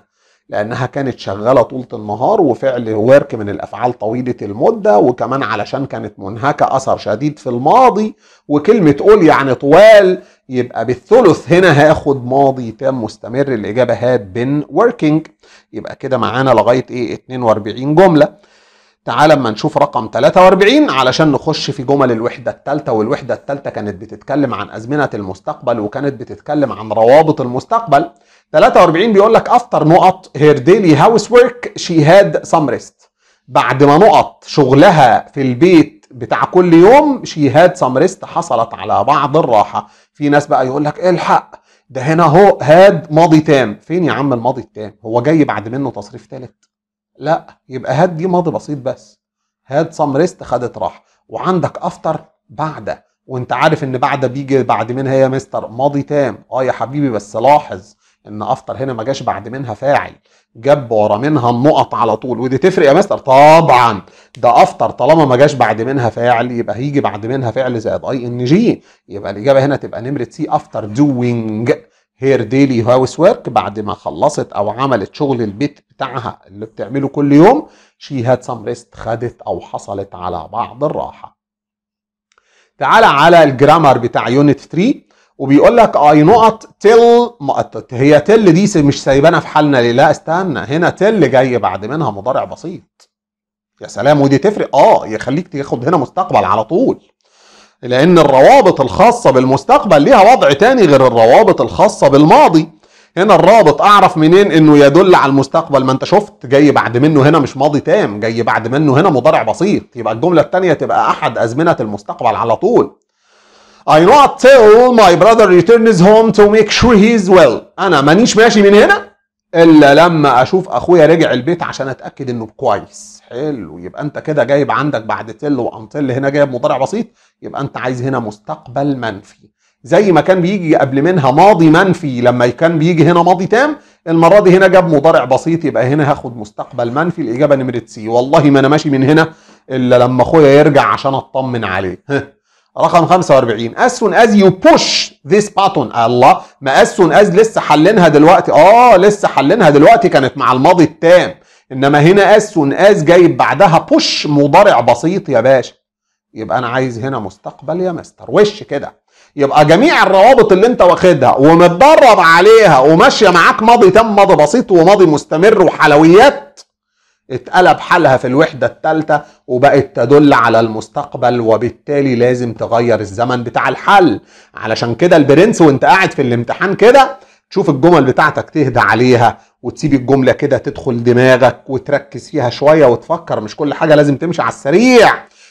لانها كانت شغاله طول النهار وفعل ورك من الافعال طويله المده وكمان علشان كانت منهكه اثر شديد في الماضي وكلمه قول يعني طوال يبقى بالثلث هنا هاخد ماضي تام مستمر الاجابه هاد بن وركينج يبقى كده معانا لغايه ايه 42 جمله تعال اما نشوف رقم 43 علشان نخش في جمل الوحدة الثالثة والوحدة الثالثة كانت بتتكلم عن أزمنة المستقبل وكانت بتتكلم عن روابط المستقبل 43 بيقول لك افتر نقط هير ديلي هاوس ورك شي هاد سام ريست بعد ما نقط شغلها في البيت بتاع كل يوم شي هاد سام ريست حصلت على بعض الراحه في ناس بقى يقول لك الحق ده هنا اهو هاد ماضي تام فين يا عم الماضي التام هو جاي بعد منه تصريف ثالث لا يبقى هاد دي ماضي بسيط بس هاد سام ريست خدت راحه وعندك افتر بعد وانت عارف ان بعد بيجي بعد منها يا مستر ماضي تام اه يا حبيبي بس لاحظ ان افطر هنا ما جاش بعد منها فاعل جاب ورا منها النقط على طول ودي تفرق يا مستر طبعا ده افطر طالما ما جاش بعد منها فاعل يبقى هيجي بعد منها فعل زائد اي ان جي يبقى الاجابه هنا تبقى نمره سي افتر دوينج هير ديلي هاوس ورك بعد ما خلصت او عملت شغل البيت بتاعها اللي بتعمله كل يوم شي هاد سام ريست خدت او حصلت على بعض الراحه تعالى على الجرامر بتاع يونت 3 وبيقول لك اي نقط تل هي تل دي مش سايبانا في حالنا ليه لا استنى هنا تل جاي بعد منها مضارع بسيط يا سلام ودي تفرق اه يخليك تاخد هنا مستقبل على طول لان الروابط الخاصه بالمستقبل ليها وضع تاني غير الروابط الخاصه بالماضي هنا الرابط اعرف منين انه يدل على المستقبل ما انت شفت جاي بعد منه هنا مش ماضي تام جاي بعد منه هنا مضارع بسيط يبقى الجمله الثانيه تبقى احد ازمنه المستقبل على طول I not till my brother returns home to make sure he is well انا مانيش ماشي من هنا الا لما اشوف اخويا رجع البيت عشان اتاكد انه كويس حلو يبقى انت كده جايب عندك بعد تل وانتل هنا جايب مضارع بسيط يبقى انت عايز هنا مستقبل منفي زي ما كان بيجي قبل منها ماضي منفي لما كان بيجي هنا ماضي تام المره دي هنا جاب مضارع بسيط يبقى هنا هاخد مستقبل منفي الاجابه نمره سي والله ما انا ماشي من هنا الا لما اخويا يرجع عشان اطمن عليه رقم 45 as soon as you push this button الله ما as soon as لسه حلينها دلوقتي اه لسه حلينها دلوقتي كانت مع الماضي التام انما هنا as soon as جايب بعدها push مضارع بسيط يا باشا يبقى انا عايز هنا مستقبل يا مستر وش كده يبقى جميع الروابط اللي انت واخدها ومتدرب عليها وماشيه معاك ماضي تام ماضي بسيط وماضي مستمر وحلويات اتقلب حالها في الوحدة الثالثة وبقت تدل على المستقبل وبالتالي لازم تغير الزمن بتاع الحل علشان كده البرنس وانت قاعد في الامتحان كده تشوف الجمل بتاعتك تهدى عليها وتسيب الجملة كده تدخل دماغك وتركز فيها شوية وتفكر مش كل حاجة لازم تمشي على السريع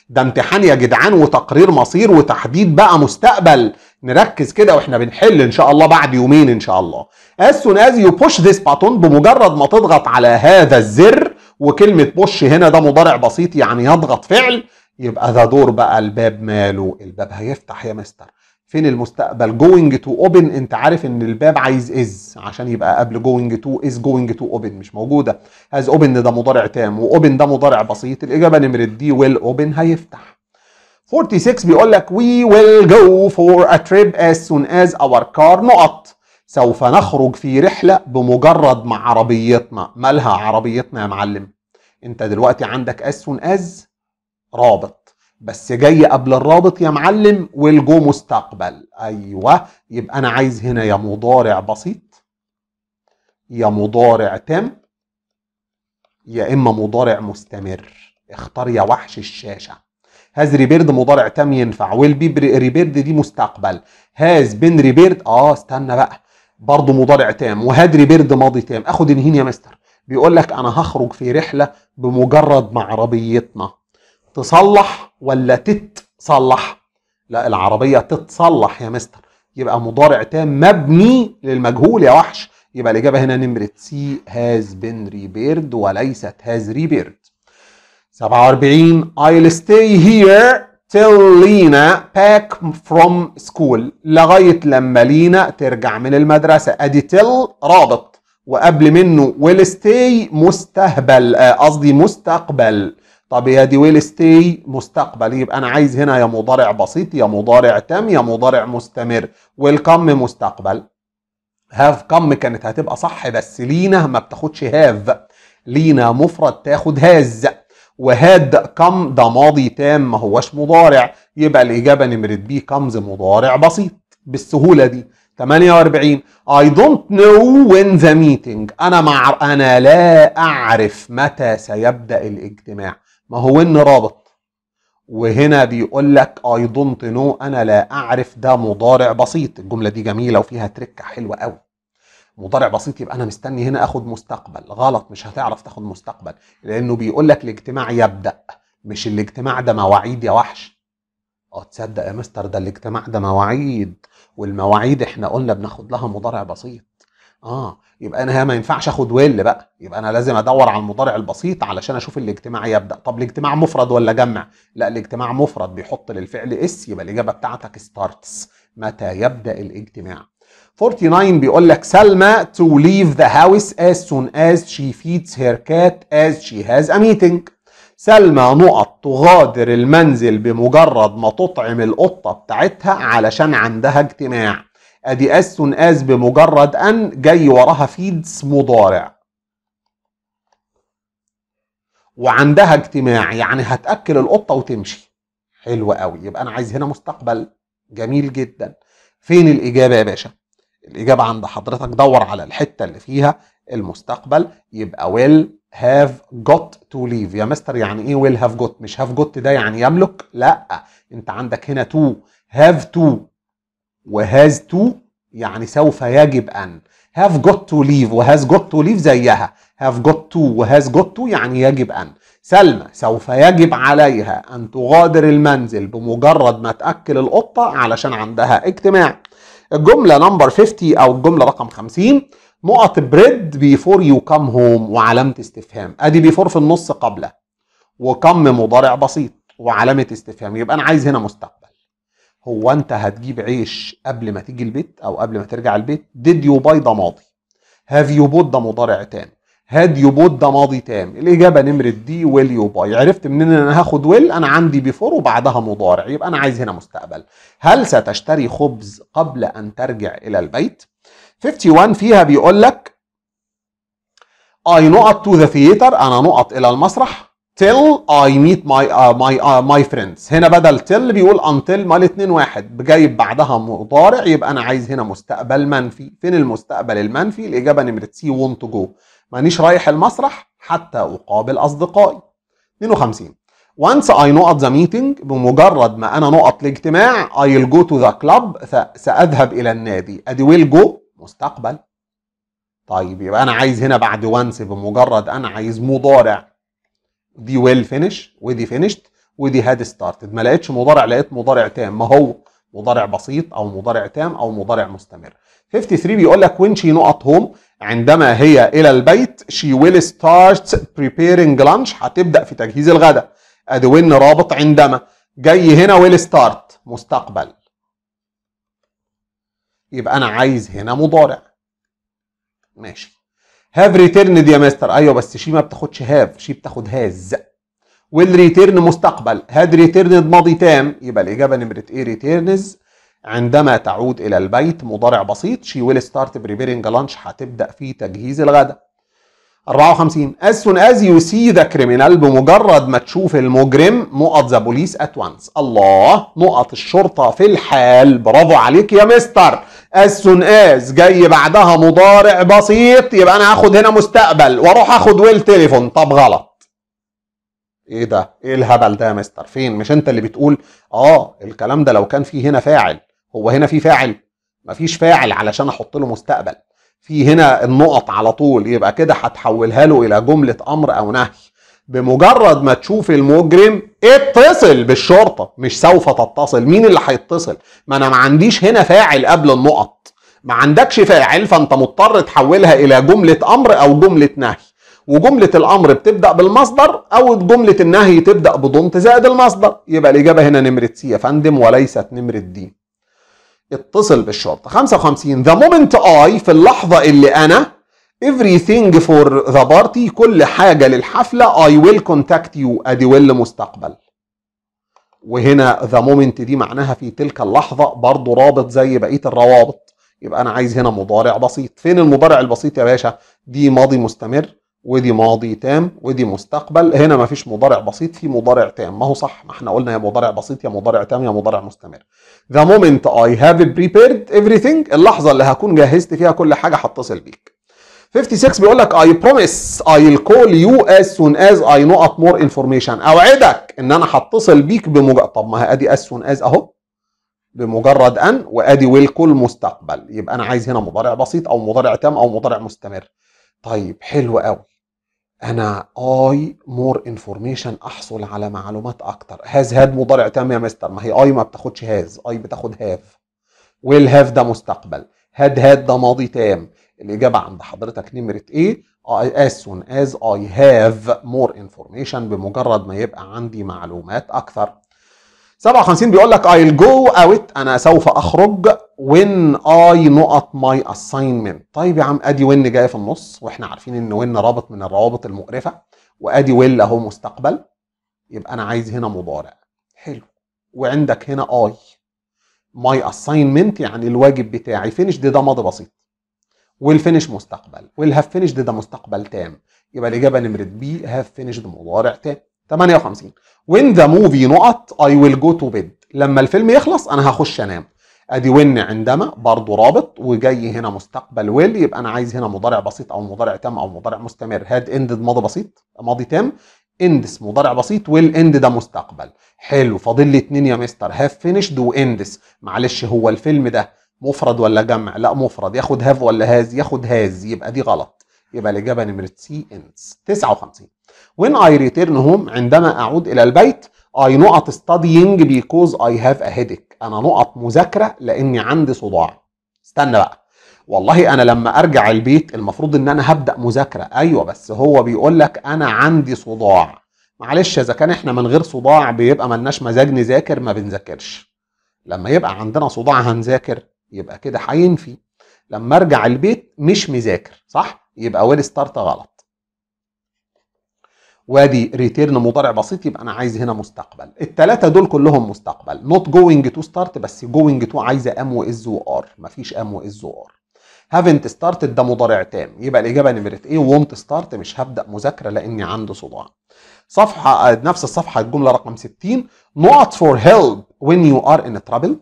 ده امتحان يا جدعان وتقرير مصير وتحديد بقى مستقبل نركز كده واحنا بنحل ان شاء الله بعد يومين ان شاء الله as soon as you push this button بمجرد ما تضغط على هذا الزر وكلمة بوش هنا ده مضارع بسيط يعني يضغط فعل يبقى ذا دور بقى الباب ماله الباب هيفتح يا مستر فين المستقبل جوينج تو اوبن انت عارف ان الباب عايز از عشان يبقى قبل جوينج تو از جوينج تو اوبن مش موجوده هاز اوبن ده مضارع تام واوبن ده مضارع بسيط الاجابه نمره دي ويل اوبن هيفتح 46 بيقول لك وي ويل جو فور ا تريب as soon as our car نقط سوف نخرج في رحلة بمجرد ما عربيتنا مالها عربيتنا يا معلم انت دلوقتي عندك اس soon رابط بس جاي قبل الرابط يا معلم والجو مستقبل ايوه يبقى انا عايز هنا يا مضارع بسيط يا مضارع تام يا اما مضارع مستمر اختار يا وحش الشاشه هاز ريبيرد مضارع تام ينفع والبي ريبيرد دي مستقبل هاز بن ريبيرد اه استنى بقى برضه مضارع تام وهدري برد ماضي تام اخد انهين يا مستر بيقول لك انا هخرج في رحله بمجرد ما عربيتنا تصلح ولا تتصلح لا العربيه تتصلح يا مستر يبقى مضارع تام مبني للمجهول يا وحش يبقى الاجابه هنا نمره سي هاز بن ريبيرد وليست هاز ريبيرد 47 I'll stay here till لينا back from school لغاية لما لينا ترجع من المدرسة ادي till رابط وقبل منه will stay مستهبل آه، قصدي مستقبل طب هي دي ويل ستاي مستقبل يبقى انا عايز هنا يا مضارع بسيط يا مضارع تام يا مضارع مستمر كم مستقبل هاف كم كانت هتبقى صح بس لينا ما بتاخدش هاف لينا مفرد تاخد هاز وهاد كم ده ماضي تام ما هوش مضارع يبقى الإجابة نمرة بي كمز مضارع بسيط بالسهولة دي 48 I don't know when the meeting أنا مع أنا لا أعرف متى سيبدأ الاجتماع ما هو إن رابط وهنا بيقول لك I don't know أنا لا أعرف ده مضارع بسيط الجملة دي جميلة وفيها تركة حلوة قوي مضارع بسيط يبقى انا مستني هنا اخد مستقبل غلط مش هتعرف تاخد مستقبل لانه بيقول لك الاجتماع يبدا مش الاجتماع ده مواعيد يا وحش اه تصدق يا مستر ده الاجتماع ده مواعيد والمواعيد احنا قلنا بناخد لها مضارع بسيط اه يبقى انا ما ينفعش اخد ويل بقى يبقى انا لازم ادور على المضارع البسيط علشان اشوف الاجتماع يبدا طب الاجتماع مفرد ولا جمع لا الاجتماع مفرد بيحط للفعل اس يبقى الاجابه بتاعتك ستارتس متى يبدا الاجتماع 49 بيقول لك سلمى to leave the house as soon as she feeds her cat as she has a meeting سلمى نقط تغادر المنزل بمجرد ما تطعم القطة بتاعتها علشان عندها اجتماع ادي as soon as بمجرد ان جاي وراها فيدز مضارع وعندها اجتماع يعني هتاكل القطه وتمشي حلو قوي يبقى انا عايز هنا مستقبل جميل جدا فين الاجابه يا باشا الاجابه عند حضرتك دور على الحته اللي فيها المستقبل يبقى ويل هاف جوت تو ليف يا مستر يعني ايه ويل هاف جوت مش هاف جوت ده يعني يملك لا انت عندك هنا تو هاف تو وهاز تو يعني سوف يجب ان هاف جوت تو ليف وهاز جوت تو ليف زيها هاف جوت تو وهاز جوت تو يعني يجب ان سلمى سوف يجب عليها ان تغادر المنزل بمجرد ما تاكل القطه علشان عندها اجتماع الجمله نمبر 50 او الجمله رقم 50 نقط بريد بيفور يو كام هوم وعلامه استفهام ادي بيفور في النص قبله وكم مضارع بسيط وعلامه استفهام يبقى انا عايز هنا مستقبل هو انت هتجيب عيش قبل ما تيجي البيت او قبل ما ترجع البيت ديد يو باي ده ماضي هاف يو بوت ده مضارع تاني هاد يو بوت ده ماضي تام الاجابه نمره دي ويل يو باي عرفت منين ان انا هاخد ويل انا عندي بيفور وبعدها مضارع يبقى انا عايز هنا مستقبل هل ستشتري خبز قبل ان ترجع الى البيت 51 فيها بيقول لك اي نقط تو ذا ثيتر انا نقط الى المسرح till I meet my uh, my uh, my friends هنا بدل till بيقول until مال اتنين واحد جايب بعدها مضارع يبقى انا عايز هنا مستقبل منفي فين المستقبل المنفي الاجابه نمره سي want to go مانيش رايح المسرح حتى أقابل أصدقائي 52 Once I نقط the meeting بمجرد ما أنا نقط الاجتماع I'll go to the club سأذهب إلى النادي أدي will go مستقبل طيب يبقى أنا عايز هنا بعد once بمجرد أنا عايز مضارع دي will finish ودي finished ودي had started ما لقيتش مضارع لقيت مضارع تام ما هو مضارع بسيط أو مضارع تام أو مضارع مستمر 53 بيقول لك when she not at home عندما هي إلى البيت she will start preparing lunch هتبدأ في تجهيز الغداء ادي when رابط عندما جاي هنا will start مستقبل يبقى أنا عايز هنا مضارع ماشي هاف ريتيرن يا مستر ايوه بس شي ما بتاخدش هاف شي بتاخد هاز والريتيرن مستقبل هاد ريتيرن ماضي تام يبقى الاجابه نمره ايه ريتيرنز عندما تعود إلى البيت مضارع بسيط she will start preparing lunch هتبدأ في تجهيز الغداء 54 as soon as you see the criminal بمجرد ما تشوف المجرم نقط the police at once الله نقط الشرطة في الحال برافو عليك يا مستر as soon as جاي بعدها مضارع بسيط يبقى أنا هاخد هنا مستقبل وأروح أخد ويل تليفون طب غلط ايه ده ايه الهبل ده يا مستر فين مش انت اللي بتقول اه الكلام ده لو كان فيه هنا فاعل هو هنا في فاعل مفيش فاعل علشان احط له مستقبل في هنا النقط على طول يبقى كده هتحولها له الى جمله امر او نهي بمجرد ما تشوف المجرم اتصل بالشرطه مش سوف تتصل مين اللي هيتصل ما انا ما عنديش هنا فاعل قبل النقط ما عندكش فاعل فانت مضطر تحولها الى جمله امر او جمله نهي وجملة الأمر بتبدأ بالمصدر أو جملة النهي تبدأ بضمت زائد المصدر يبقى الإجابة هنا نمرة سي يا فندم وليست نمرة دين اتصل بالشرطه 55 ذا مومنت اي في اللحظه اللي انا everything for the party كل حاجه للحفله اي ويل كونتاكت يو ادي ويل مستقبل وهنا ذا مومنت دي معناها في تلك اللحظه برضه رابط زي بقيه الروابط يبقى انا عايز هنا مضارع بسيط فين المضارع البسيط يا باشا دي ماضي مستمر ودي ماضي تام ودي مستقبل هنا ما فيش مضارع بسيط في مضارع تام ما هو صح ما احنا قلنا يا مضارع بسيط يا مضارع تام يا مضارع مستمر the moment I have prepared everything اللحظة اللي هكون جهزت فيها كل حاجة هتصل بيك 56 بيقول لك I promise I'll call you as soon as I know up more information اوعدك ان انا هتصل بيك بمجرد طب ما ادي as soon as اهو بمجرد ان وادي call مستقبل يبقى انا عايز هنا مضارع بسيط او مضارع تام او مضارع مستمر طيب حلو قوي انا اي مور انفورميشن احصل على معلومات اكتر هاز هاد مضارع تام يا مستر ما هي اي ما بتاخدش هاز اي بتاخد هاف ويل هاف ده مستقبل هاد هاد ده ماضي تام الاجابه عند حضرتك نمره ايه as soon as I have more information بمجرد ما يبقى عندي معلومات اكثر 57 بيقول لك I'll go out انا سوف اخرج when I نقط my assignment طيب يا عم ادي when جايه في النص واحنا عارفين ان when رابط من الروابط المقرفه وادي will اهو مستقبل يبقى انا عايز هنا مضارع حلو وعندك هنا I my assignment يعني الواجب بتاعي finish ده ده ماضي بسيط والفينش مستقبل والهاف فينش ده مستقبل تام يبقى الاجابه نمره بي هاف فينش مضارع تام 58 وين ذا موفي نقط اي ويل جو تو بيد لما الفيلم يخلص انا هخش انام ادي وين عندما برضه رابط وجاي هنا مستقبل ويل يبقى انا عايز هنا مضارع بسيط او مضارع تام او مضارع مستمر هاد اند ماضي بسيط ماضي تام اندس مضارع بسيط ويل اند ده مستقبل حلو فاضل لي اتنين يا مستر هاف فينيشد واندس معلش هو الفيلم ده مفرد ولا جمع لا مفرد ياخد هاف ولا هاز ياخد هاز يبقى دي غلط يبقى الاجابه نمره سي اندس 59 When I return home عندما أعود إلى البيت I نقط studying because I have a headache أنا نقط مذاكرة لأني عندي صداع استنى بقى والله أنا لما أرجع البيت المفروض إن أنا هبدأ مذاكرة أيوة بس هو بيقول لك أنا عندي صداع معلش إذا كان إحنا من غير صداع بيبقى ملناش مزاج نذاكر ما بنذاكرش لما يبقى عندنا صداع هنذاكر يبقى كده هينفي لما أرجع البيت مش مذاكر صح؟ يبقى ويل ستارت غلط وادي ريتيرن مضارع بسيط يبقى انا عايز هنا مستقبل الثلاثه دول كلهم مستقبل نوت جوينج تو ستارت بس جوينج تو عايزه ام واز وار مفيش ام واز وار هافنت ستارتد ده مضارع تام يبقى الاجابه نمره ايه وونت ستارت مش هبدا مذاكره لاني عندي صداع صفحه نفس الصفحه الجمله رقم 60 نوت فور هيلب وين يو ار ان ترابل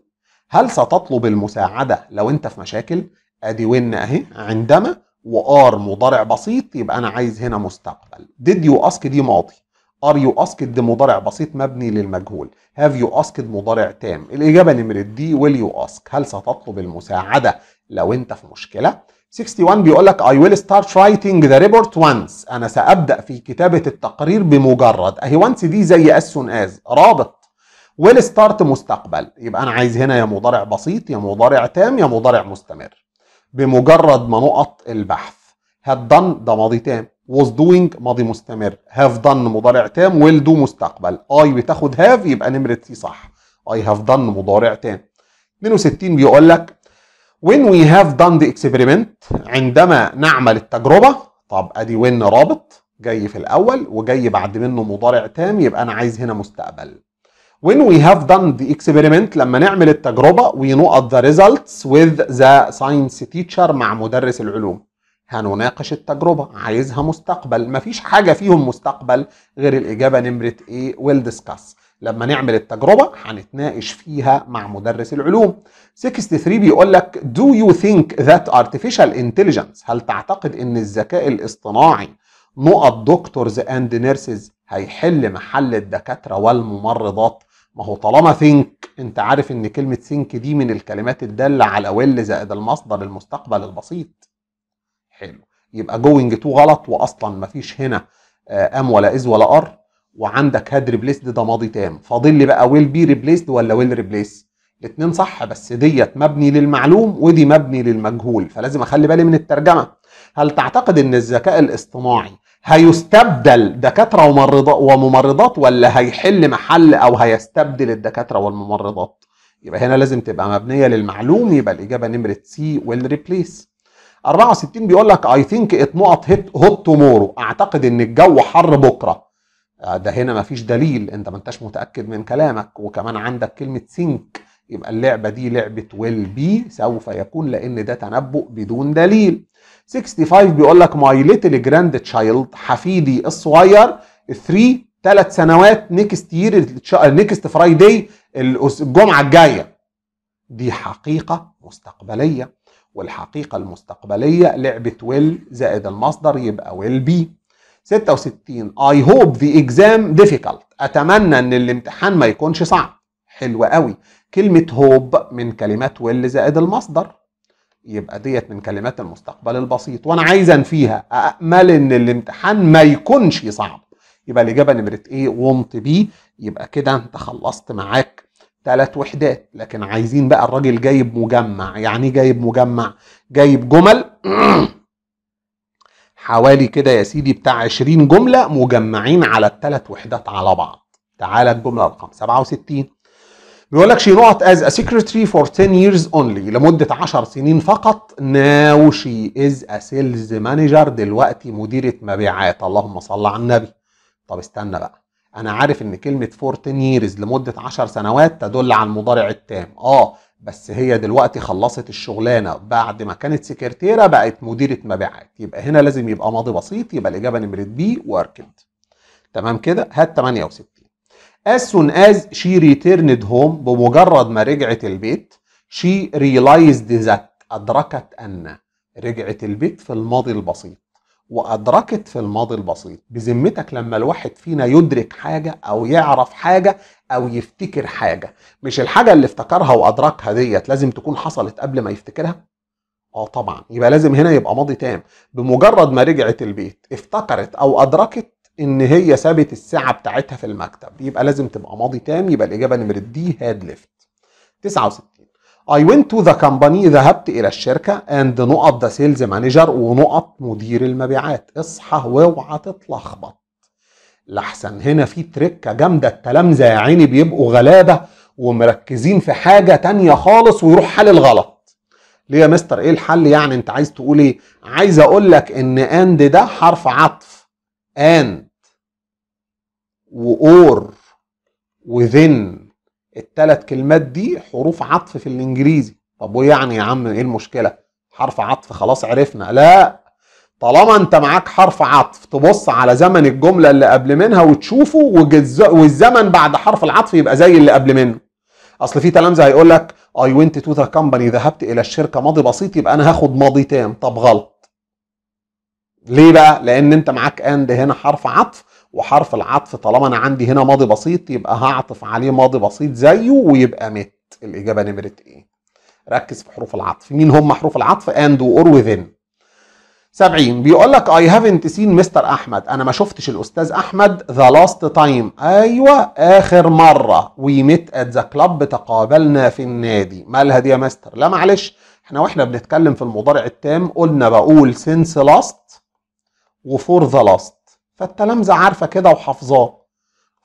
هل ستطلب المساعده لو انت في مشاكل ادي وين اهي عندما وار مضارع بسيط يبقى انا عايز هنا مستقبل did you ask دي ماضي ار يو اسك دي مضارع بسيط مبني للمجهول هاف يو اسك مضارع تام الاجابه نمره دي ويل يو اسك هل ستطلب المساعده لو انت في مشكله 61 بيقول لك I will start writing the report once أنا سأبدأ في كتابة التقرير بمجرد أهي once دي زي as soon as رابط will start مستقبل يبقى أنا عايز هنا يا مضارع بسيط يا مضارع تام يا مضارع مستمر بمجرد ما نقط البحث هاد دن ده ماضي تام was doing ماضي مستمر هاف دن مضارع تام ويل دو مستقبل اي بتاخد هاف يبقى نمرة سي صح اي هاف دن مضارع تام 62 بيقول لك when we have done the experiment عندما نعمل التجربة طب ادي وين رابط جاي في الاول وجاي بعد منه مضارع تام يبقى انا عايز هنا مستقبل when we have done the experiment لما نعمل التجربة we نقط the results with the science teacher مع مدرس العلوم هنناقش التجربة عايزها مستقبل مفيش حاجة فيهم مستقبل غير الإجابة نمرة A will discuss لما نعمل التجربة هنتناقش فيها مع مدرس العلوم 63 بيقول لك do you think that artificial intelligence هل تعتقد ان الذكاء الاصطناعي نقط دكتورز اند نيرسز هيحل محل الدكاترة والممرضات ما هو طالما ثينك انت عارف ان كلمة ثينك دي من الكلمات الدالة على ويل زائد المصدر المستقبل البسيط حلو يبقى جوينج تو غلط واصلا ما فيش هنا ام آه، ولا از ولا ار وعندك هاد ريبليسد ده ماضي تام فاضل لي بقى ويل بي ريبليسد ولا ويل ريبليس الاثنين صح بس ديت مبني للمعلوم ودي مبني للمجهول فلازم اخلي بالي من الترجمه هل تعتقد ان الذكاء الاصطناعي هيستبدل دكاتره وممرضات ولا هيحل محل او هيستبدل الدكاتره والممرضات يبقى هنا لازم تبقى مبنيه للمعلوم يبقى الاجابه نمره سي ويل ريبليس 64 بيقول لك اي ثينك ات نقط هوت تومورو اعتقد ان الجو حر بكره آه، ده هنا مفيش دليل انت ما انتش متاكد من كلامك وكمان عندك كلمه سينك يبقى اللعبه دي لعبه ويل بي سوف يكون لان ده تنبؤ بدون دليل 65 بيقول لك ماي ليتل جراند تشايلد حفيدي الصغير 3 ثلاث سنوات نيكست يير نيكست فرايداي الجمعه الجايه دي حقيقه مستقبليه والحقيقه المستقبليه لعبه ويل زائد المصدر يبقى ويل بي 66 اي هوب ذا اكزام ديفيكالت أتمنى إن الامتحان ما يكونش صعب حلو قوي كلمة هوب من كلمات ويل زائد المصدر يبقى ديت من كلمات المستقبل البسيط وانا عايزا فيها اامل ان الامتحان ما يكونش صعب يبقى الاجابه نمره ايه ومت بيه يبقى كده انت خلصت معاك ثلاث وحدات لكن عايزين بقى الراجل جايب مجمع يعني ايه جايب مجمع جايب جمل حوالي كده يا سيدي بتاع 20 جمله مجمعين على الثلاث وحدات على بعض تعالى الجمله رقم 67 بيقول لك she wrote as a secretary for 10 years only لمدة 10 سنين فقط now she is a sales manager دلوقتي مديرة مبيعات اللهم صل على النبي طب استنى بقى انا عارف ان كلمة فور 10 years لمدة 10 سنوات تدل على المضارع التام اه بس هي دلوقتي خلصت الشغلانة بعد ما كانت سكرتيرة بقت مديرة مبيعات يبقى هنا لازم يبقى ماضي بسيط يبقى الإجابة نمرة بي وركد تمام كده هات 68 as soon as she returned home بمجرد ما رجعت البيت she realized that أدركت أن رجعت البيت في الماضي البسيط وأدركت في الماضي البسيط بذمتك لما الواحد فينا يدرك حاجة أو يعرف حاجة أو يفتكر حاجة مش الحاجة اللي افتكرها وأدركها ديت لازم تكون حصلت قبل ما يفتكرها اه طبعا يبقى لازم هنا يبقى ماضي تام بمجرد ما رجعت البيت افتكرت او ادركت ان هي سابت السعه بتاعتها في المكتب يبقى لازم تبقى ماضي تام يبقى الاجابه نمره دي هاد ليفت 69 I went to the company ذهبت إلى الشركة and نقط ذا سيلز مانجر ونقط مدير المبيعات اصحى واوعى تتلخبط لحسن هنا في تركة جامدة التلامذة يا عيني بيبقوا غلابة ومركزين في حاجة تانية خالص ويروح حل الغلط ليه يا مستر ايه الحل يعني انت عايز تقول ايه عايز اقول لك ان اند ده حرف عطف اند وأور وذن التلات كلمات دي حروف عطف في الإنجليزي طب ويعني يا عم إيه المشكلة؟ حرف عطف خلاص عرفنا لا طالما انت معاك حرف عطف تبص على زمن الجملة اللي قبل منها وتشوفه وجز... والزمن بعد حرف العطف يبقى زي اللي قبل منه اصل في تلامذه هيقول لك اي ونت تو ذا company ذهبت الى الشركه ماضي بسيط يبقى انا هاخد ماضي تام طب غلط ليه بقى لان انت معاك اند هنا حرف عطف وحرف العطف طالما انا عندي هنا ماضي بسيط يبقى هعطف عليه ماضي بسيط زيه ويبقى مت الاجابه نمره ايه ركز في حروف العطف مين هم حروف العطف اند اور وذن 70 بيقول لك اي هافنت سين مستر احمد انا ما شفتش الاستاذ احمد ذا لاست تايم ايوه اخر مره وي ميت ات ذا كلاب تقابلنا في النادي مالها دي يا مستر لا معلش احنا واحنا بنتكلم في المضارع التام قلنا بقول سينس لاست وفور ذا لاست فالتلامذه عارفه كده وحافظاه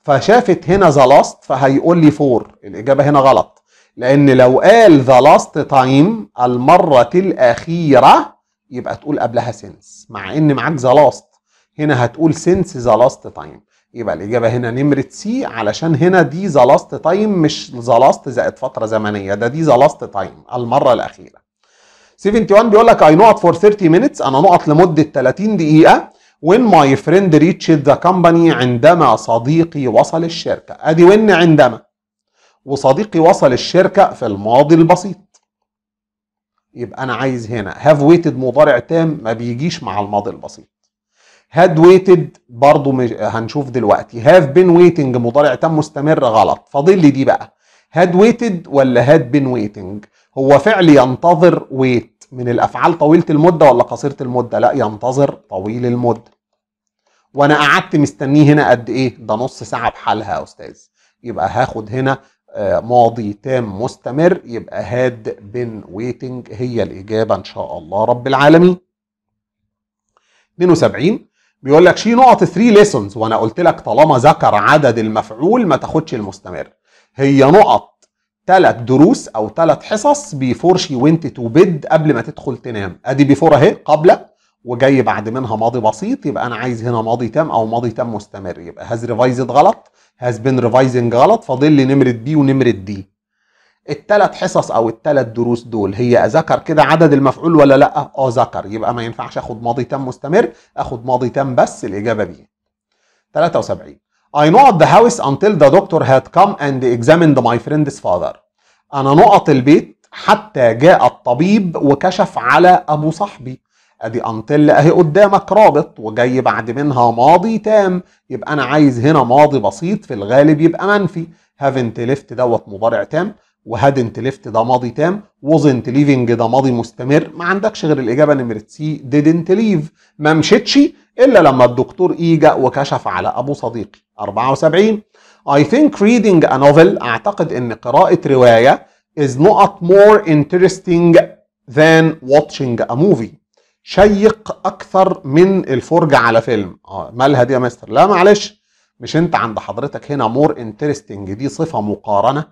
فشافت هنا ذا لاست فهيقول لي فور الاجابه هنا غلط لان لو قال ذا لاست تايم المره الاخيره يبقى تقول قبلها سنس مع ان معاك ذا لاست هنا هتقول سنس ذا لاست تايم يبقى الاجابه هنا نمره سي علشان هنا دي ذا لاست تايم مش ذا لاست زائد فتره زمنيه ده دي ذا لاست تايم المره الاخيره 71 بيقول لك اي نقط فور 30 مينتس انا نقط لمده 30 دقيقه when my friend reached the company عندما صديقي وصل الشركة ادي when عندما وصديقي وصل الشركة في الماضي البسيط يبقى انا عايز هنا have waited مضارع تام ما بيجيش مع الماضي البسيط had waited برضو مج... هنشوف دلوقتي have been waiting مضارع تام مستمر غلط فاضل لي دي بقى had waited ولا had been waiting هو فعل ينتظر wait من الافعال طويله المده ولا قصيره المده لا ينتظر طويل المده وانا قعدت مستنيه هنا قد ايه ده نص ساعه بحالها يا استاذ يبقى هاخد هنا آه، ماضي تام مستمر يبقى هاد بن ويتنج هي الاجابه ان شاء الله رب العالمين 72 بيقول لك شي نقط 3 ليسونز وانا قلت لك طالما ذكر عدد المفعول ما تاخدش المستمر هي نقط ثلاث دروس او ثلاث حصص بيفور شي وينت تو بيد قبل ما تدخل تنام ادي بيفور اهي قبل وجاي بعد منها ماضي بسيط يبقى انا عايز هنا ماضي تام او ماضي تام مستمر يبقى هاز ريفايزد غلط هاز بين ريفايزنج غلط فاضل لي نمره بي ونمره دي التلات حصص او التلات دروس دول هي ذكر كده عدد المفعول ولا لا اه ذكر يبقى ما ينفعش اخد ماضي تام مستمر اخد ماضي تام بس الاجابه بي 73 I know at the house until the doctor had come and examined my friend's father انا نقط البيت حتى جاء الطبيب وكشف على ابو صاحبي ادي انتل اهي قدامك رابط وجاي بعد منها ماضي تام يبقى انا عايز هنا ماضي بسيط في الغالب يبقى منفي هافنت ليفت دوت مضارع تام وهادنت ليفت ده ماضي تام وزنت ليفنج ده ماضي مستمر ما عندكش غير الاجابه نمره سي ديدنت ليف ما مشيتش الا لما الدكتور اي e جاء وكشف على ابو صديقي 74 I think reading a novel اعتقد ان قراءه روايه is not more interesting than watching a movie شيق اكثر من الفرجه على فيلم اه مالها دي يا مستر لا معلش مش انت عند حضرتك هنا مور انترستنج دي صفه مقارنه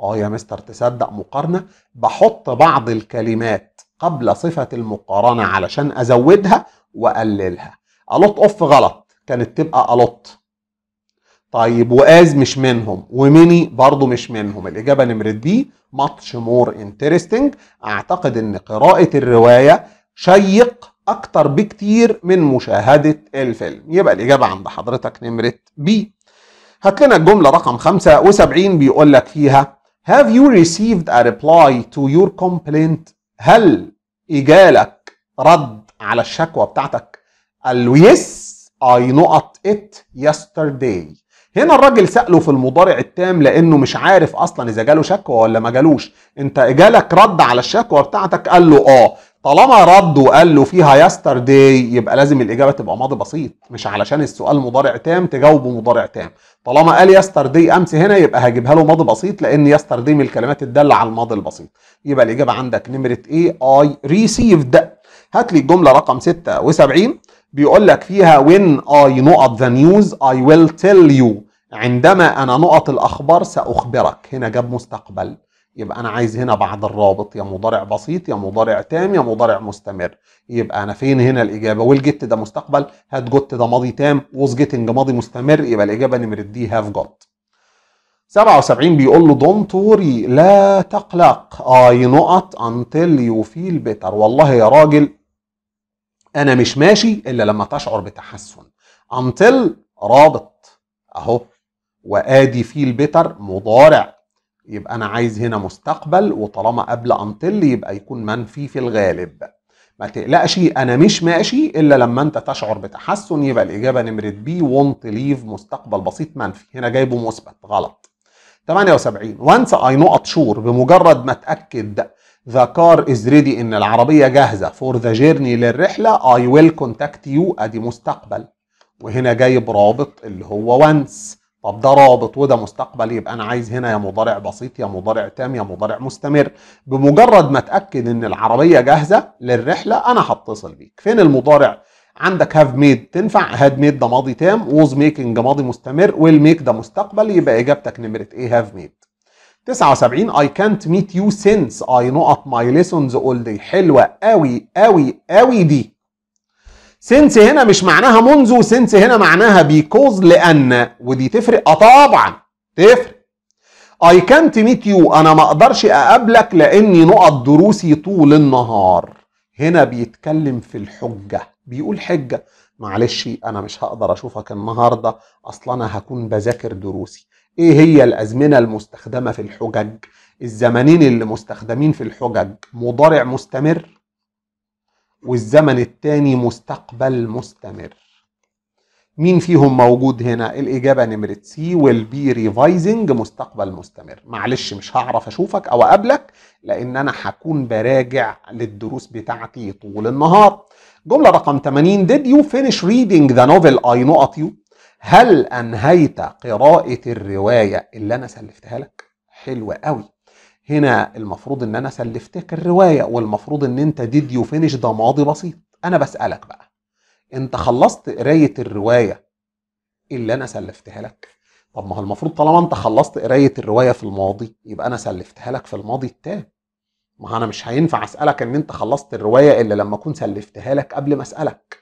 اه يا مستر تصدق مقارنه بحط بعض الكلمات قبل صفه المقارنه علشان ازودها واقللها الوت اوف غلط كانت تبقى الوت طيب واز مش منهم وميني برضو مش منهم الاجابه نمرت بي ماتش مور انترستنج اعتقد ان قراءه الروايه شيق اكتر بكتير من مشاهده الفيلم يبقى الاجابه عند حضرتك نمره بي هات لنا الجمله رقم 75 بيقول لك فيها Have you received a reply to your complaint؟ هل إجالك رد على الشكوى بتاعتك؟ قال له yes I not it yesterday. هنا الراجل سأله في المضارع التام لأنه مش عارف أصلا إذا جاله شكوى ولا ما جالوش. أنت إجالك رد على الشكوى بتاعتك؟ قال له آه. طالما رد وقال له فيها يسترداي يبقى لازم الاجابه تبقى ماضي بسيط مش علشان السؤال مضارع تام تجاوبه مضارع تام طالما قال يسترداي امس هنا يبقى هجيبها له ماضي بسيط لان يسترداي من الكلمات الداله على الماضي البسيط يبقى الاجابه عندك نمره ايه اي ريسيفد هات لي الجمله رقم 76 بيقول لك فيها وين اي نقط ذا نيوز اي ويل تيل يو عندما أنا نقط الأخبار سأخبرك هنا جاب مستقبل يبقى انا عايز هنا بعد الرابط يا مضارع بسيط يا مضارع تام يا مضارع مستمر يبقى انا فين هنا الاجابه والجت ده مستقبل هات جت ده ماضي تام ووز جيتنج ماضي مستمر يبقى الاجابه نمره دي هاف جت 77 بيقول له دونت وري لا تقلق اي نقط انتل يو فيل بيتر والله يا راجل انا مش ماشي الا لما تشعر بتحسن انتل رابط اهو وادي فيل بيتر مضارع يبقى أنا عايز هنا مستقبل وطالما قبل أنطل يبقى يكون منفي في الغالب ما تقلقش أنا مش ماشي إلا لما أنت تشعر بتحسن يبقى الإجابة نمرة بي want ليف مستقبل بسيط منفي هنا جايبه مثبت غلط 78 وانس اي نقط شور بمجرد ما اتاكد ذا كار از ريدي ان العربيه جاهزه فور ذا جيرني للرحله اي ويل كونتاكت يو ادي مستقبل وهنا جايب رابط اللي هو وانس طب ده رابط وده مستقبل يبقى انا عايز هنا يا مضارع بسيط يا مضارع تام يا مضارع مستمر بمجرد ما اتاكد ان العربيه جاهزه للرحله انا هتصل بيك فين المضارع عندك هاف ميد تنفع هاد ميد ده ماضي تام ووز ميكنج ماضي مستمر ويل ميك ده مستقبل يبقى اجابتك نمره ايه هاف ميد 79 I can't meet you since I know at my lessons all day حلوه قوي قوي قوي دي سنس هنا مش معناها منذ سنس هنا معناها بيكوز لأن ودي تفرق اه طبعا تفرق I can't meet you أنا ما أقدرش أقابلك لأني نقط دروسي طول النهار هنا بيتكلم في الحجة بيقول حجة معلش أنا مش هقدر أشوفك النهاردة أصلا أنا هكون بذاكر دروسي إيه هي الأزمنة المستخدمة في الحجج الزمنين اللي مستخدمين في الحجج مضارع مستمر والزمن الثاني مستقبل مستمر مين فيهم موجود هنا الإجابة نمرة سي والبي ريفايزنج مستقبل مستمر معلش مش هعرف أشوفك أو أقابلك لأن أنا هكون براجع للدروس بتاعتي طول النهار جملة رقم 80 Did you finish reading the novel I at you? هل أنهيت قراءة الرواية اللي أنا سلفتها لك؟ حلوة قوي هنا المفروض ان انا سلفتك الروايه والمفروض ان انت ديد يو فينش ده ماضي بسيط انا بسالك بقى انت خلصت قرايه الروايه اللي انا سلفتها لك طب ما هو المفروض طالما انت خلصت قرايه الروايه في الماضي يبقى انا سلفتها لك في الماضي التام ما انا مش هينفع اسالك ان انت خلصت الروايه الا لما اكون سلفتها لك قبل ما اسالك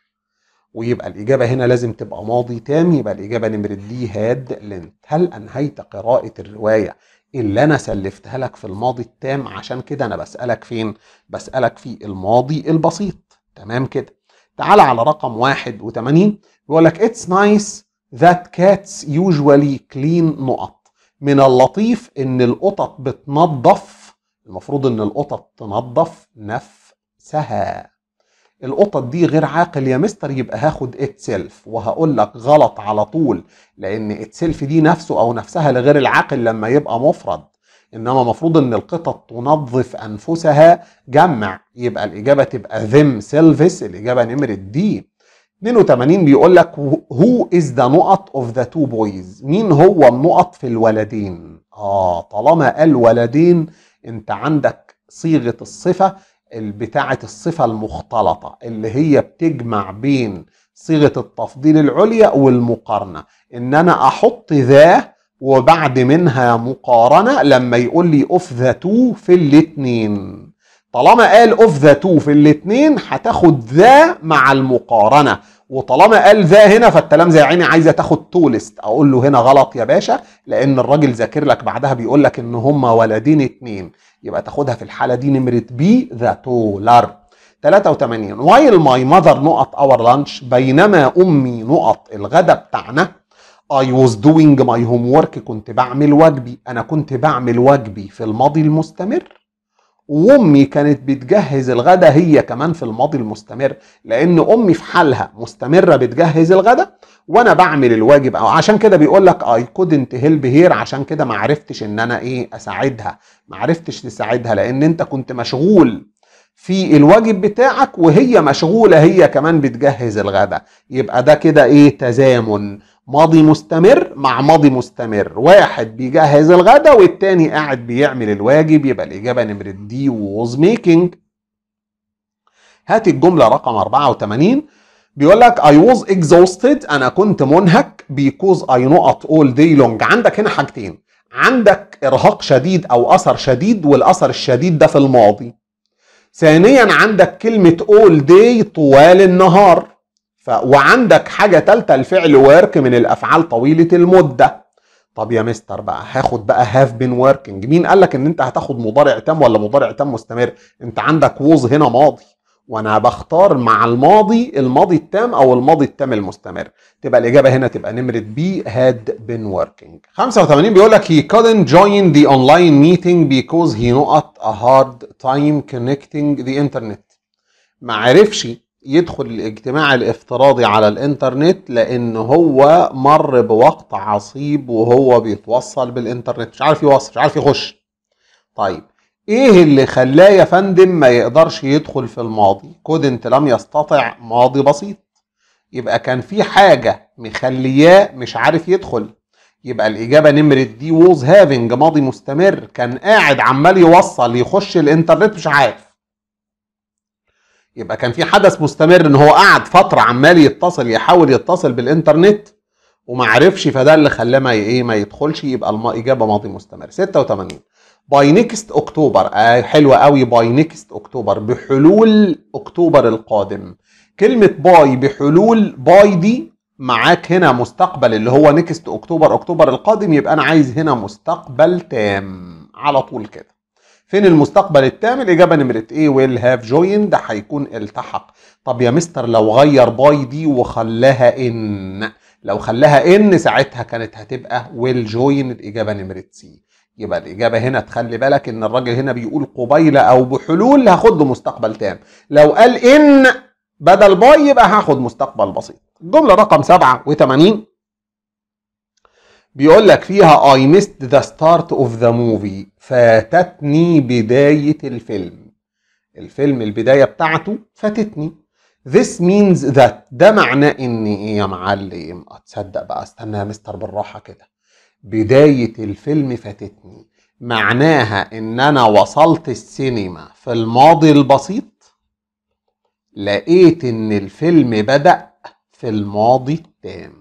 ويبقى الإجابة هنا لازم تبقى ماضي تام يبقى الإجابة نمرة دي هاد لنت هل أنهيت قراءة الرواية اللي انا سلفتها لك في الماضي التام عشان كده انا بسالك فين بسالك في الماضي البسيط تمام كده تعال على رقم 81 بيقول لك اتس نايس ذات كاتس usually كلين نقط من اللطيف ان القطط بتنظف المفروض ان القطط تنظف نفسها القطط دي غير عاقل يا مستر يبقى هاخد اتسلف وهقول لك غلط على طول لان اتسلف دي نفسه او نفسها لغير العاقل لما يبقى مفرد انما مفروض ان القطط تنظف انفسها جمع يبقى الاجابه تبقى ذم سيلفس الاجابه نمر دي 82 بيقول لك هو از ذا نقط اوف ذا تو بويز مين هو النقط في الولدين اه طالما قال ولدين انت عندك صيغه الصفه بتاعة الصفة المختلطة اللي هي بتجمع بين صيغة التفضيل العليا والمقارنة إن أنا أحط ذا وبعد منها مقارنة لما يقول لي اوف ذا تو في الاتنين طالما قال اوف ذا تو في الاتنين هتاخد ذا مع المقارنة وطالما قال ذا هنا فالتلام زي عيني عايزه تاخد تولست اقول له هنا غلط يا باشا لان الراجل ذاكر لك بعدها بيقول لك ان هما ولدين اتنين يبقى تاخدها في الحاله دي نمره بي ذا تولر 83 وايل ماي ماذر نقط اور لانش بينما امي نقط الغدا بتاعنا I was doing my homework كنت بعمل واجبي أنا كنت بعمل واجبي في الماضي المستمر وامي كانت بتجهز الغدا هي كمان في الماضي المستمر لان امي في حالها مستمره بتجهز الغدا وانا بعمل الواجب او عشان كده بيقول لك اي كودنت هيلب هير عشان كده ما عرفتش ان انا ايه اساعدها ما عرفتش تساعدها لان انت كنت مشغول في الواجب بتاعك وهي مشغوله هي كمان بتجهز الغدا يبقى ده كده ايه تزامن ماضي مستمر مع ماضي مستمر واحد بيجهز الغدا والتاني قاعد بيعمل الواجب يبقى الإجابة نمرة دي ووز ميكينج هات الجملة رقم 84 بيقول لك I was exhausted أنا كنت منهك because I not all day long عندك هنا حاجتين عندك إرهاق شديد أو أثر شديد والأثر الشديد ده في الماضي ثانيا عندك كلمة all day طوال النهار ف... وعندك حاجة تالتة الفعل ورك من الأفعال طويلة المدة طب يا مستر بقى هاخد بقى هاف بين وركينج مين قال لك ان انت هتاخد مضارع تام ولا مضارع تام مستمر انت عندك ووز هنا ماضي وانا بختار مع الماضي الماضي التام او الماضي التام المستمر تبقى الاجابه هنا تبقى نمره بي هاد بين وركينج 85 بيقول لك he couldn't join the online meeting because he not a hard time connecting the internet ما عرفش يدخل الاجتماع الافتراضي على الانترنت لان هو مر بوقت عصيب وهو بيتوصل بالانترنت مش عارف يوصل مش عارف يخش طيب ايه اللي خلاه يا فندم ما يقدرش يدخل في الماضي كود انت لم يستطع ماضي بسيط يبقى كان في حاجة مخلياه مش عارف يدخل يبقى الإجابة نمرة دي ووز هافنج ماضي مستمر كان قاعد عمال يوصل يخش الإنترنت مش عارف يبقى كان في حدث مستمر ان هو قعد فتره عمال يتصل يحاول يتصل بالانترنت وما عرفش فده اللي خلاه ما ايه ما يدخلش يبقى الاجابه ماضي مستمر 86 باي نيكست اكتوبر آه حلوه قوي باي نيكست اكتوبر بحلول اكتوبر القادم كلمه باي بحلول باي دي معاك هنا مستقبل اللي هو نيكست اكتوبر اكتوبر القادم يبقى انا عايز هنا مستقبل تام على طول كده فين المستقبل التام الاجابه نمره ايه ويل هاف جويند ده هيكون التحق طب يا مستر لو غير باي دي وخلاها ان لو خلاها ان ساعتها كانت هتبقى ويل جوين الاجابه نمره سي يبقى الإجابة هنا تخلي بالك إن الراجل هنا بيقول قبيل أو بحلول هاخد له مستقبل تام لو قال إن بدل باي يبقى هاخد مستقبل بسيط الجملة رقم 87 بيقول لك فيها I missed the start of the movie فاتتني بداية الفيلم الفيلم البداية بتاعته فاتتني This means that ده معناه ان ايه يا معلم اتصدق بقى استنى يا مستر بالراحة كده بداية الفيلم فاتتني معناها ان انا وصلت السينما في الماضي البسيط لقيت ان الفيلم بدأ في الماضي التام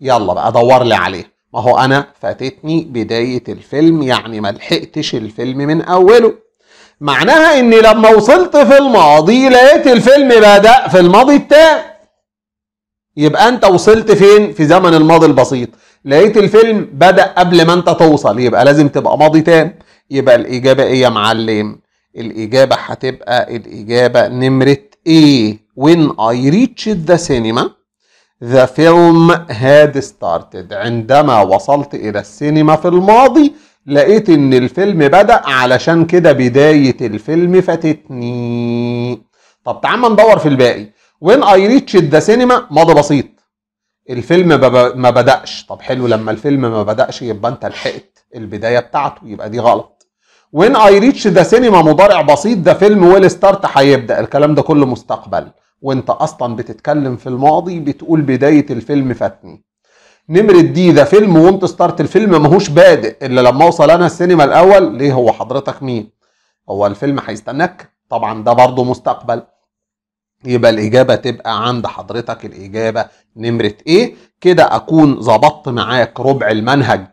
يلا بقى دور لي عليه ما هو انا فاتتني بدايه الفيلم يعني ما لحقتش الفيلم من اوله معناها اني لما وصلت في الماضي لقيت الفيلم بدا في الماضي التام يبقى انت وصلت فين في زمن الماضي البسيط لقيت الفيلم بدا قبل ما انت توصل يبقى لازم تبقى ماضي تام يبقى الاجابه ايه يا معلم الاجابه هتبقى الاجابه نمره ايه when I reached the cinema The film had started عندما وصلت إلى السينما في الماضي لقيت إن الفيلم بدأ علشان كده بداية الفيلم فاتتني طب تعال ندور في الباقي When I reached the cinema ماضي بسيط الفيلم ما بدأش طب حلو لما الفيلم ما بدأش يبقى أنت لحقت البداية بتاعته يبقى دي غلط When I reached the cinema مضارع بسيط ده فيلم ويل ستارت هيبدأ الكلام ده كله مستقبل وانت اصلا بتتكلم في الماضي بتقول بدايه الفيلم فاتني نمرة دي ده فيلم وانت ستارت الفيلم ماهوش بادئ الا لما اوصل انا السينما الاول ليه هو حضرتك مين هو الفيلم هيستناك طبعا ده برضه مستقبل يبقى الإجابة تبقى عند حضرتك الإجابة نمرة إيه كده أكون ظبطت معاك ربع المنهج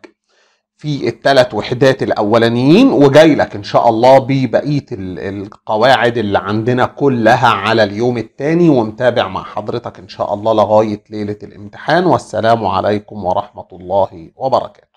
في الثلاث وحدات الاولانيين وجاي لك ان شاء الله ببقيه القواعد اللي عندنا كلها على اليوم الثاني ومتابع مع حضرتك ان شاء الله لغايه ليله الامتحان والسلام عليكم ورحمه الله وبركاته